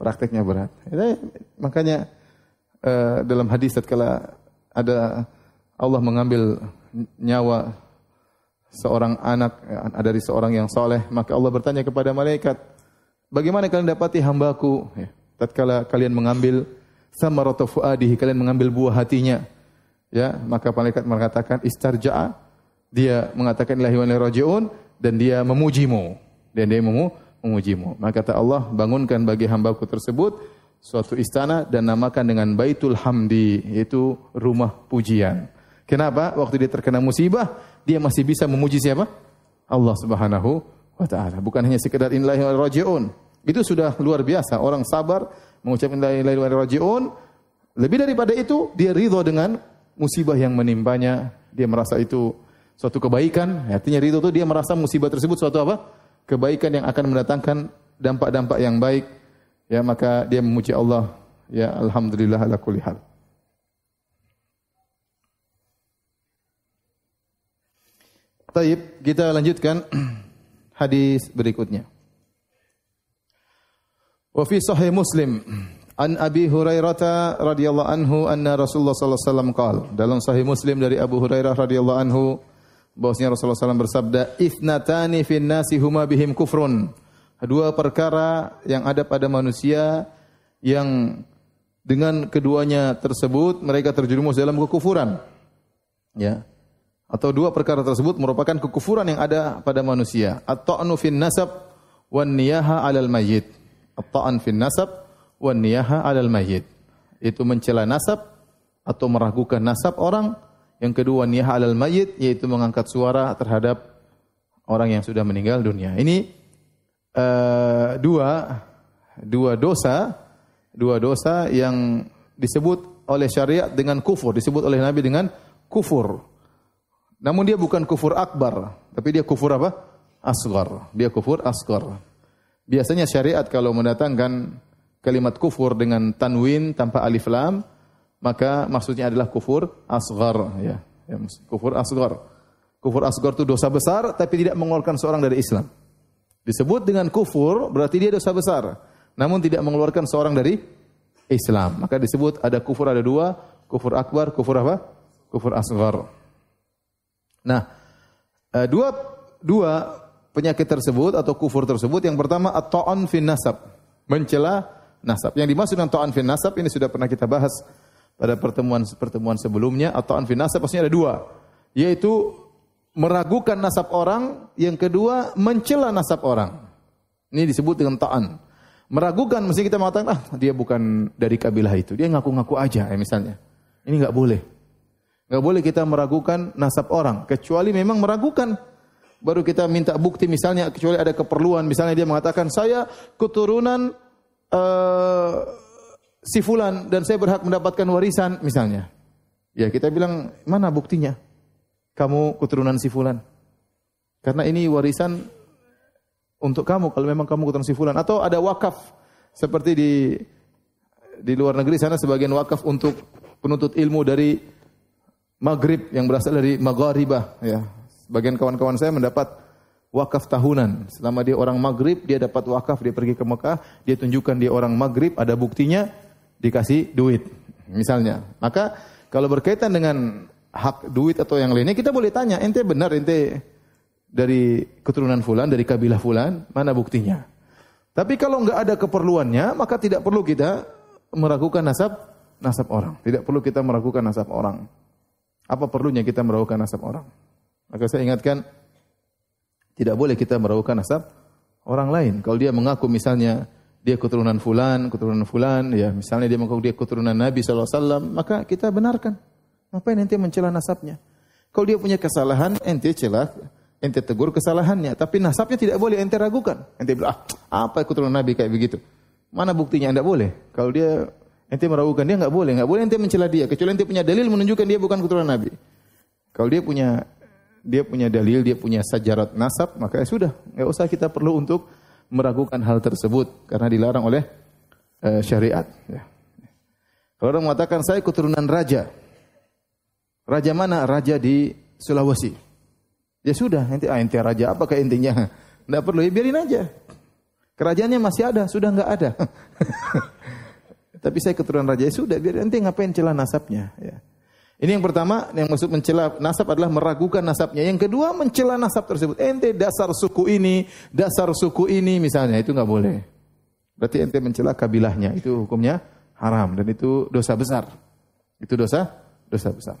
Prakteknya berat. Jadi, makanya uh, dalam hadis tatkala ada Allah mengambil nyawa seorang anak eh, dari seorang yang soleh, maka Allah bertanya kepada malaikat, bagaimana kalian dapati hambaku? Ya, tatkala kalian mengambil sama fuadihi, kalian mengambil buah hatinya. Ya, maka malaikat mengatakan istarja'a, dia mengatakan ilahi wa dan dia memujimu. Dan dia memu mengujimu. Maka kata Allah, bangunkan bagi hambaku tersebut suatu istana dan namakan dengan Baitul Hamdi, yaitu rumah pujian. Kenapa? Waktu dia terkena musibah, dia masih bisa memuji siapa? Allah Subhanahu wa taala. Bukan hanya sekedar inlahi wa rajiun. Itu sudah luar biasa. Orang sabar mengucapkan inlahi wa rajiun. Lebih daripada itu, dia ridho dengan musibah yang menimpanya. Dia merasa itu suatu kebaikan. Artinya ridho itu dia merasa musibah tersebut suatu apa? kebaikan yang akan mendatangkan dampak-dampak yang baik ya maka dia memuji Allah ya alhamdulillah ala kulli hal Taib, kita lanjutkan hadis berikutnya. Wa fi sahih Muslim an Abi Hurairah radhiyallahu anhu anna Rasulullah sallallahu alaihi wasallam qala. Dalam sahih Muslim dari Abu Hurairah radhiyallahu anhu bahwasanya Rasulullah SAW bersabda, "Ithnatani fin nasi huma bihim kufrun." Dua perkara yang ada pada manusia yang dengan keduanya tersebut mereka terjerumus dalam kekufuran. Ya. Atau dua perkara tersebut merupakan kekufuran yang ada pada manusia. At-ta'nu fin nasab wan niyaha 'alal mayyit. At-ta'an fin nasab wan niyaha 'alal mayyit. Itu mencela nasab atau meragukan nasab orang yang kedua niyah alal mayit yaitu mengangkat suara terhadap orang yang sudah meninggal dunia. Ini uh, dua dua dosa dua dosa yang disebut oleh syariat dengan kufur, disebut oleh Nabi dengan kufur. Namun dia bukan kufur akbar, tapi dia kufur apa? Asgar. Dia kufur asgar. Biasanya syariat kalau mendatangkan kalimat kufur dengan tanwin tanpa alif lam, maka maksudnya adalah kufur asghar ya. ya kufur asghar. Kufur asghar itu dosa besar tapi tidak mengeluarkan seorang dari Islam. Disebut dengan kufur berarti dia dosa besar namun tidak mengeluarkan seorang dari Islam. Maka disebut ada kufur ada dua, kufur akbar, kufur apa? Kufur asghar. Nah, eh, dua dua penyakit tersebut atau kufur tersebut yang pertama at-ta'an fin nasab, mencela nasab. Yang dimaksud dengan ta'an fin nasab ini sudah pernah kita bahas pada pertemuan-pertemuan sebelumnya atau anfin nasab pastinya ada dua, yaitu meragukan nasab orang, yang kedua mencela nasab orang. Ini disebut dengan ta'an. Meragukan mesti kita mengatakan ah dia bukan dari kabilah itu, dia ngaku-ngaku aja ya misalnya. Ini nggak boleh. Nggak boleh kita meragukan nasab orang kecuali memang meragukan baru kita minta bukti misalnya kecuali ada keperluan misalnya dia mengatakan saya keturunan uh, si fulan dan saya berhak mendapatkan warisan misalnya. Ya kita bilang mana buktinya? Kamu keturunan si fulan. Karena ini warisan untuk kamu kalau memang kamu keturunan si fulan atau ada wakaf seperti di di luar negeri sana sebagian wakaf untuk penuntut ilmu dari Maghrib yang berasal dari Maghribah, ya. Sebagian kawan-kawan saya mendapat wakaf tahunan. Selama dia orang Maghrib, dia dapat wakaf, dia pergi ke Mekah, dia tunjukkan dia orang Maghrib, ada buktinya, dikasih duit misalnya. Maka kalau berkaitan dengan hak duit atau yang lainnya kita boleh tanya, ente benar ente dari keturunan fulan, dari kabilah fulan, mana buktinya? Tapi kalau nggak ada keperluannya, maka tidak perlu kita meragukan nasab nasab orang. Tidak perlu kita meragukan nasab orang. Apa perlunya kita meragukan nasab orang? Maka saya ingatkan, tidak boleh kita meragukan nasab orang lain. Kalau dia mengaku misalnya dia keturunan fulan, keturunan fulan, ya misalnya dia mengaku dia keturunan Nabi SAW, maka kita benarkan. apa yang ente mencela nasabnya? Kalau dia punya kesalahan, ente celah, ente tegur kesalahannya. Tapi nasabnya tidak boleh ente ragukan. Ente bilang, ah, apa keturunan Nabi kayak begitu? Mana buktinya? Tidak boleh. Kalau dia ente meragukan dia nggak boleh, nggak boleh ente mencela dia. Kecuali ente punya dalil menunjukkan dia bukan keturunan Nabi. Kalau dia punya dia punya dalil, dia punya sajarat nasab, maka ya sudah, nggak usah kita perlu untuk meragukan hal tersebut karena dilarang oleh uh, syariat. Ya. Kalau orang mengatakan saya keturunan raja, raja mana? Raja di Sulawesi. Ya sudah, nanti, ah, ente raja apa ke intinya? Tidak perlu, ya biarin aja. Kerajaannya masih ada, sudah nggak ada. Tapi saya keturunan raja, ya sudah, biar nanti ngapain celah nasabnya. Ya. Ini yang pertama yang maksud mencela nasab adalah meragukan nasabnya. Yang kedua mencela nasab tersebut. Ente dasar suku ini, dasar suku ini misalnya itu nggak boleh. Berarti ente mencela kabilahnya itu hukumnya haram dan itu dosa besar. Itu dosa dosa besar.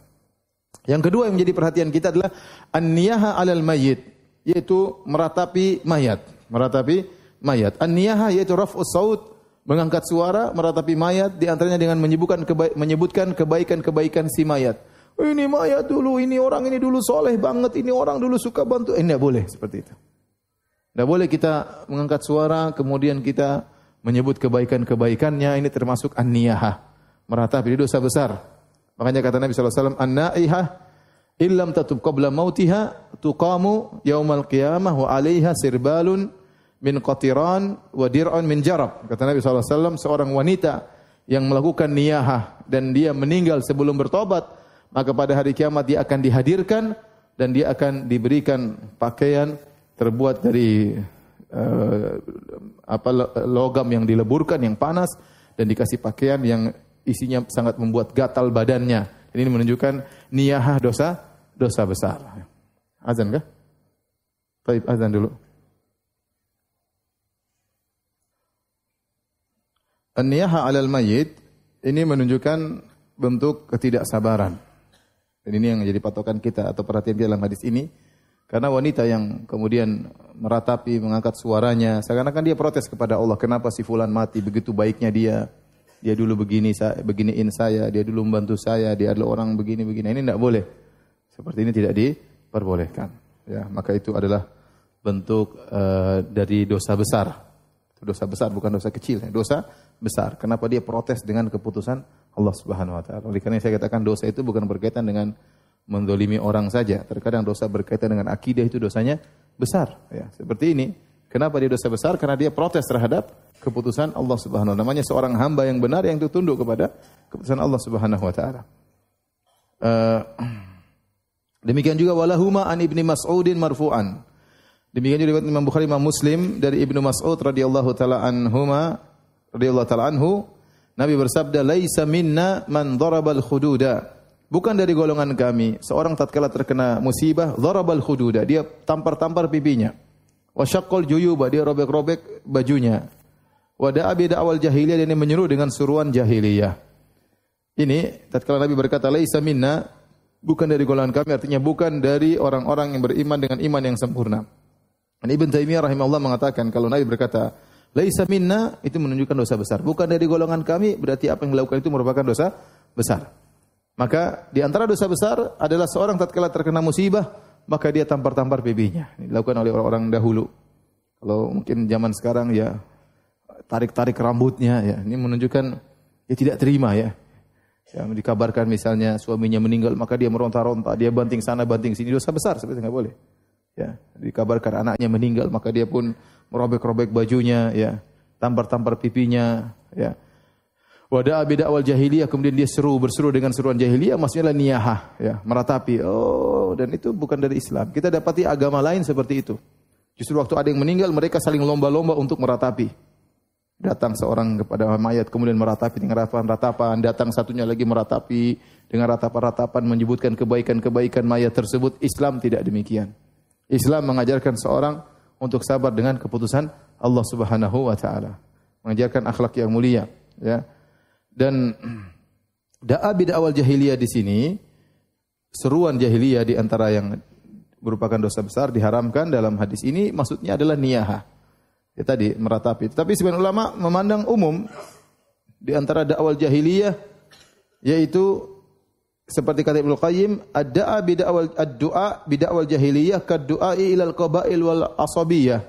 Yang kedua yang menjadi perhatian kita adalah an 'alal mayyit, yaitu meratapi mayat, meratapi mayat. An-niyaha yaitu raf'us saut mengangkat suara, meratapi mayat, di antaranya dengan menyebutkan keba menyebutkan kebaikan-kebaikan si mayat. Ini mayat dulu, ini orang ini dulu soleh banget, ini orang dulu suka bantu. Ini eh, tidak boleh seperti itu. Tidak boleh kita mengangkat suara, kemudian kita menyebut kebaikan-kebaikannya. Ini termasuk an-niyahah. Meratapi dosa besar. Makanya kata Nabi SAW, an naiha illam tatub qabla mautiha tuqamu yaumal qiyamah wa alaiha sirbalun min qatiran wa dir'un min jarab. Kata Nabi SAW, seorang wanita yang melakukan niyahah dan dia meninggal sebelum bertobat, maka pada hari kiamat dia akan dihadirkan dan dia akan diberikan pakaian terbuat dari uh, apa logam yang dileburkan yang panas dan dikasih pakaian yang isinya sangat membuat gatal badannya. Ini menunjukkan niyahah dosa dosa besar. Azan kah? Baik, azan dulu. An-niyaha 'alal mayyit ini menunjukkan bentuk ketidaksabaran. Dan ini yang menjadi patokan kita atau perhatian kita dalam hadis ini. Karena wanita yang kemudian meratapi, mengangkat suaranya, seakan-akan dia protes kepada Allah, kenapa si fulan mati, begitu baiknya dia. Dia dulu begini, saya, beginiin saya, dia dulu membantu saya, dia adalah orang begini-begini. Ini tidak boleh. Seperti ini tidak diperbolehkan. Ya, maka itu adalah bentuk uh, dari dosa besar. Dosa besar bukan dosa kecil, ya. dosa besar. Kenapa dia protes dengan keputusan Allah Subhanahu wa taala? Oleh karena saya katakan dosa itu bukan berkaitan dengan mendolimi orang saja. Terkadang dosa berkaitan dengan akidah itu dosanya besar, ya. Seperti ini. Kenapa dia dosa besar? Karena dia protes terhadap keputusan Allah Subhanahu wa taala. Namanya seorang hamba yang benar yang itu tunduk kepada keputusan Allah Subhanahu wa taala. Eh, demikian juga walahuma an ibni Mas'udin marfu'an. Demikian juga Imam Bukhari Imam Muslim dari Ibnu Mas'ud radhiyallahu taala anhuma radhiyallahu taala anhu Nabi bersabda laisa minna man dharabal khududa bukan dari golongan kami seorang tatkala terkena musibah dharabal khududa dia tampar-tampar pipinya wa syaqqal juyuba dia robek-robek bajunya wa da'a bi da'wal jahiliyah dan menyeru dengan seruan jahiliyah ini tatkala Nabi berkata laisa minna bukan dari golongan kami artinya bukan dari orang-orang yang beriman dengan iman yang sempurna dan Ibn Taimiyah rahimahullah mengatakan kalau Nabi berkata, "Laisa minna" itu menunjukkan dosa besar. Bukan dari golongan kami, berarti apa yang dilakukan itu merupakan dosa besar. Maka di antara dosa besar adalah seorang tatkala terkena musibah, maka dia tampar-tampar bibinya. Ini dilakukan oleh orang-orang dahulu. Kalau mungkin zaman sekarang ya tarik-tarik rambutnya ya. Ini menunjukkan dia tidak terima ya. Ya, dikabarkan misalnya suaminya meninggal maka dia meronta-ronta, dia banting sana banting sini dosa besar sebetulnya nggak boleh ya dikabarkan anaknya meninggal maka dia pun merobek-robek bajunya ya tampar-tampar pipinya ya Wada abida awal jahiliyah kemudian dia seru berseru dengan seruan jahiliyah maksudnya lah niyaha ya meratapi oh dan itu bukan dari Islam kita dapati agama lain seperti itu justru waktu ada yang meninggal mereka saling lomba-lomba untuk meratapi datang seorang kepada mayat kemudian meratapi dengan ratapan-ratapan datang satunya lagi meratapi dengan ratapan-ratapan menyebutkan kebaikan-kebaikan mayat tersebut Islam tidak demikian Islam mengajarkan seorang untuk sabar dengan keputusan Allah Subhanahu wa taala. Mengajarkan akhlak yang mulia, ya. Dan da'a awal jahiliyah di sini seruan jahiliyah di antara yang merupakan dosa besar diharamkan dalam hadis ini maksudnya adalah niyaha. Ya tadi meratapi. Tapi sebagian ulama memandang umum di antara dakwah jahiliyah yaitu seperti kata Ibnu Qayyim, ad-da'a bid'awal ad-du'a bid'awal jahiliyah kad-du'a'i ilal qabail wal asabiyah.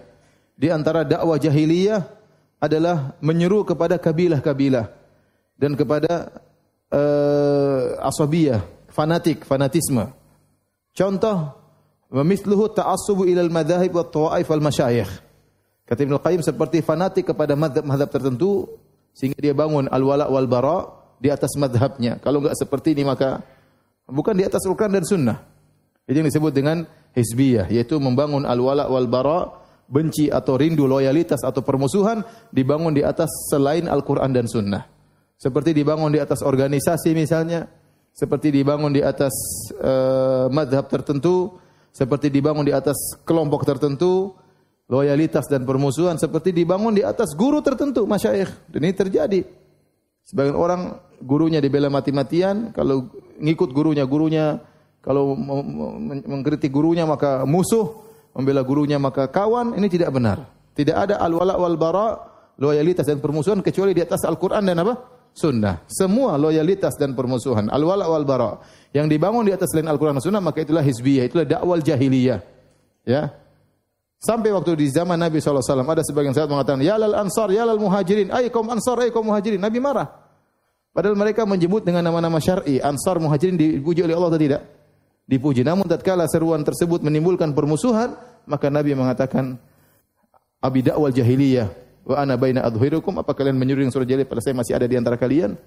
Di antara dakwah jahiliyah adalah menyeru kepada kabilah-kabilah dan kepada uh, asabiyah, fanatik, fanatisme. Contoh, memisluhu ta'assubu ilal madhahib wat tawaif wal masyayikh." Kata Ibnu Qayyim seperti fanatik kepada mazhab-mazhab tertentu sehingga dia bangun al-wala wal bara' di atas madhabnya. Kalau enggak seperti ini maka bukan di atas Al-Quran dan Sunnah. Jadi yang disebut dengan hizbiyah, yaitu membangun al-wala wal-bara, benci atau rindu, loyalitas atau permusuhan dibangun di atas selain Al-Quran dan Sunnah. Seperti dibangun di atas organisasi misalnya, seperti dibangun di atas uh, madhab tertentu, seperti dibangun di atas kelompok tertentu, loyalitas dan permusuhan seperti dibangun di atas guru tertentu, masyaih. Dan ini terjadi. Sebagian orang gurunya dibela mati-matian, kalau ngikut gurunya, gurunya kalau mengkritik gurunya maka musuh, membela gurunya maka kawan, ini tidak benar. Tidak ada al-wala wal bara, loyalitas dan permusuhan kecuali di atas Al-Qur'an dan apa? Sunnah. Semua loyalitas dan permusuhan, al-wala wal bara yang dibangun di atas selain Al-Qur'an dan Sunnah maka itulah hizbiyah, itulah dakwah jahiliyah. Ya, Sampai waktu di zaman Nabi SAW ada sebagian sahabat mengatakan, Ya lal ansar, ya lal muhajirin, ay kaum ansar, ay kaum muhajirin. Nabi marah. Padahal mereka menjemput dengan nama-nama syar'i. Ansar muhajirin dipuji oleh Allah atau tidak? Dipuji. Namun tatkala seruan tersebut menimbulkan permusuhan, maka Nabi mengatakan, Abi da'wal jahiliyah wa ana baina adhuhirukum, apa kalian menyuruh yang surah jahiliyah pada saya masih ada di antara kalian?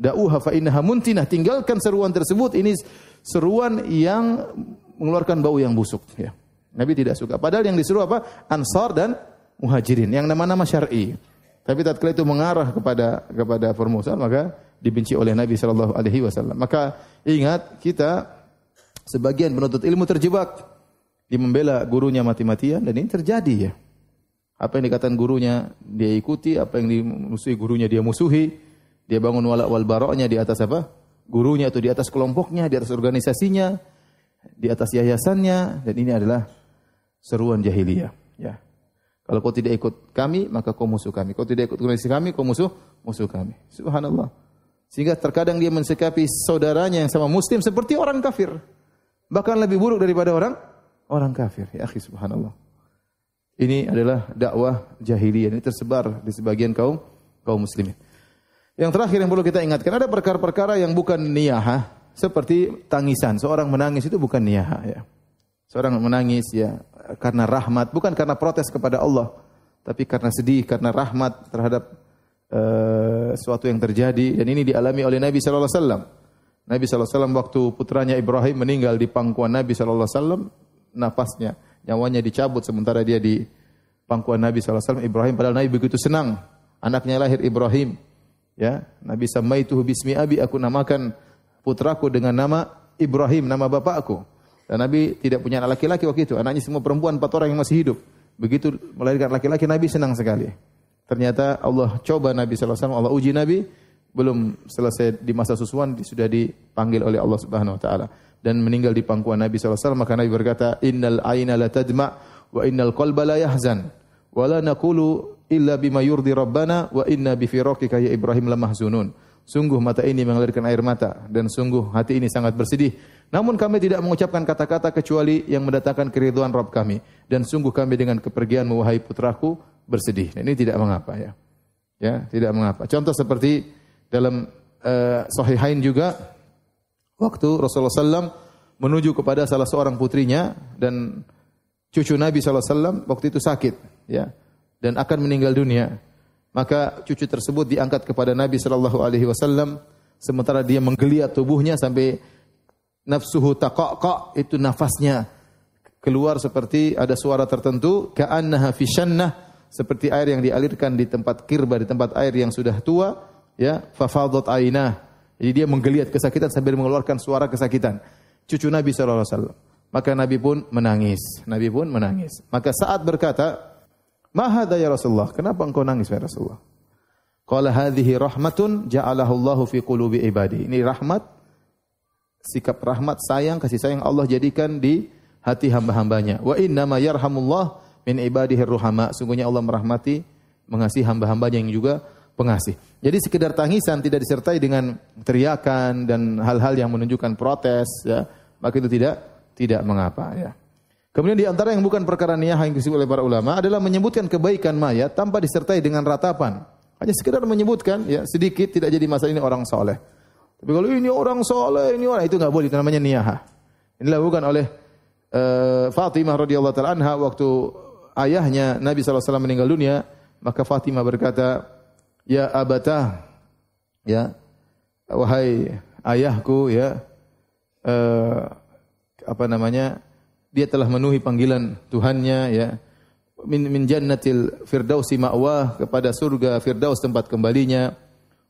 Da'uha fa'innaha muntinah. Tinggalkan seruan tersebut. Ini seruan yang mengeluarkan bau yang busuk. Ya. Nabi tidak suka. Padahal yang disuruh apa? Ansar dan Muhajirin yang nama-nama syar'i. Tapi tatkala itu mengarah kepada kepada Formosa, maka dibenci oleh Nabi sallallahu alaihi wasallam. Maka ingat kita sebagian penuntut ilmu terjebak di membela gurunya mati-matian dan ini terjadi ya. Apa yang dikatakan gurunya dia ikuti, apa yang dimusuhi gurunya dia musuhi. Dia bangun walak wal baroknya di atas apa? Gurunya atau di atas kelompoknya, di atas organisasinya, di atas yayasannya dan ini adalah seruan jahiliyah. Ya. Kalau kau tidak ikut kami, maka kau musuh kami. Kau tidak ikut kami, kau musuh, musuh kami. Subhanallah. Sehingga terkadang dia mensikapi saudaranya yang sama muslim seperti orang kafir. Bahkan lebih buruk daripada orang orang kafir. Ya akhi subhanallah. Ini adalah dakwah jahiliyah. Ini tersebar di sebagian kaum kaum muslimin. Yang terakhir yang perlu kita ingatkan ada perkara-perkara yang bukan niyaha seperti tangisan. Seorang menangis itu bukan niyaha ya. Seorang menangis ya karena rahmat, bukan karena protes kepada Allah, tapi karena sedih, karena rahmat terhadap uh, sesuatu yang terjadi dan ini dialami oleh Nabi Shallallahu alaihi Nabi Shallallahu alaihi waktu putranya Ibrahim meninggal di pangkuan Nabi Shallallahu alaihi wasallam, nafasnya, nyawanya dicabut sementara dia di pangkuan Nabi Shallallahu alaihi Ibrahim padahal Nabi begitu senang anaknya lahir Ibrahim. Ya, Nabi samaituhu bismi abi aku namakan putraku dengan nama Ibrahim, nama bapakku. Dan Nabi tidak punya anak laki-laki waktu itu. Anaknya semua perempuan, empat orang yang masih hidup. Begitu melahirkan laki-laki, Nabi senang sekali. Ternyata Allah coba Nabi SAW, Allah uji Nabi, belum selesai di masa susuan, sudah dipanggil oleh Allah Subhanahu Wa Taala dan meninggal di pangkuan Nabi SAW. Maka Nabi berkata, Innal aina la tadma wa innal qalba la yahzan wa la naqulu illa bima yurdi rabbana wa inna bi kaya ya Ibrahim la mahzunun. Sungguh mata ini mengalirkan air mata dan sungguh hati ini sangat bersedih. Namun kami tidak mengucapkan kata-kata kecuali yang mendatangkan keriduan Rabb kami. Dan sungguh kami dengan kepergian wahai putraku bersedih. Nah, ini tidak mengapa ya. Ya, tidak mengapa. Contoh seperti dalam uh, Sahihain juga waktu Rasulullah SAW menuju kepada salah seorang putrinya dan cucu Nabi SAW waktu itu sakit ya dan akan meninggal dunia. Maka cucu tersebut diangkat kepada Nabi sallallahu alaihi wasallam sementara dia menggeliat tubuhnya sampai nafsuhu kok itu nafasnya keluar seperti ada suara tertentu ka'annaha fi shannah seperti air yang dialirkan di tempat kirba di tempat air yang sudah tua ya fafadat ainah jadi dia menggeliat kesakitan sambil mengeluarkan suara kesakitan cucu Nabi sallallahu alaihi wasallam maka Nabi pun menangis Nabi pun menangis maka saat berkata Mahada ya Rasulullah. Kenapa engkau nangis ya Rasulullah? Qala hadhihi rahmatun jaalahu Allahu fi qulubi ibadi. Ini rahmat sikap rahmat sayang kasih sayang Allah jadikan di hati hamba-hambanya. Wa inna ma yarhamullah min ibadihi ruhama. Sungguhnya Allah merahmati mengasihi hamba-hambanya yang juga pengasih. Jadi sekedar tangisan tidak disertai dengan teriakan dan hal-hal yang menunjukkan protes ya, maka itu tidak tidak mengapa ya. Kemudian di antara yang bukan perkara niyah yang disebut oleh para ulama adalah menyebutkan kebaikan mayat tanpa disertai dengan ratapan. Hanya sekedar menyebutkan ya sedikit tidak jadi masalah ini orang soleh. Tapi kalau ini orang soleh, ini orang itu nggak boleh itu namanya niyah. Ini dilakukan oleh uh, Fatimah radhiyallahu taala anha waktu ayahnya Nabi saw meninggal dunia, maka Fatimah berkata, "Ya abatah, ya wahai ayahku, ya uh, apa namanya? dia telah memenuhi panggilan Tuhannya ya min min jannatil firdausi ma'wah kepada surga firdaus tempat kembalinya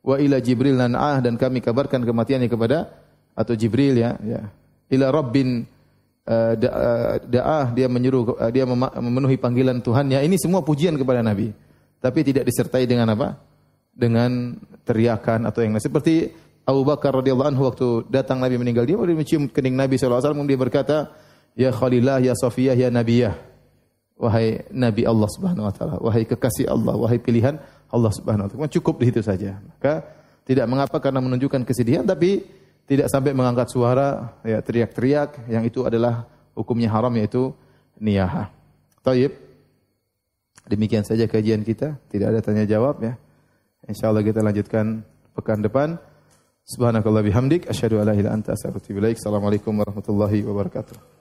wa ila jibril nan ah dan kami kabarkan kematiannya kepada atau jibril ya ya ila rabbin uh, da'ah dia menyuruh uh, dia memenuhi panggilan Tuhannya ini semua pujian kepada nabi tapi tidak disertai dengan apa dengan teriakan atau yang lain seperti Abu Bakar radhiyallahu anhu waktu datang Nabi meninggal dia baru mencium kening Nabi sallallahu alaihi wasallam dia berkata ya Khalilah, ya Safiyah, ya Nabiyah. Wahai Nabi Allah Subhanahu wa taala, wahai kekasih Allah, wahai pilihan Allah Subhanahu wa taala. Cukup di situ saja. Maka tidak mengapa karena menunjukkan kesedihan tapi tidak sampai mengangkat suara ya teriak-teriak yang itu adalah hukumnya haram yaitu niyaha. Taib. Demikian saja kajian kita, tidak ada tanya jawab ya. Insyaallah kita lanjutkan pekan depan. Subhanakallah bihamdik asyhadu an la anta wa Assalamualaikum warahmatullahi wabarakatuh.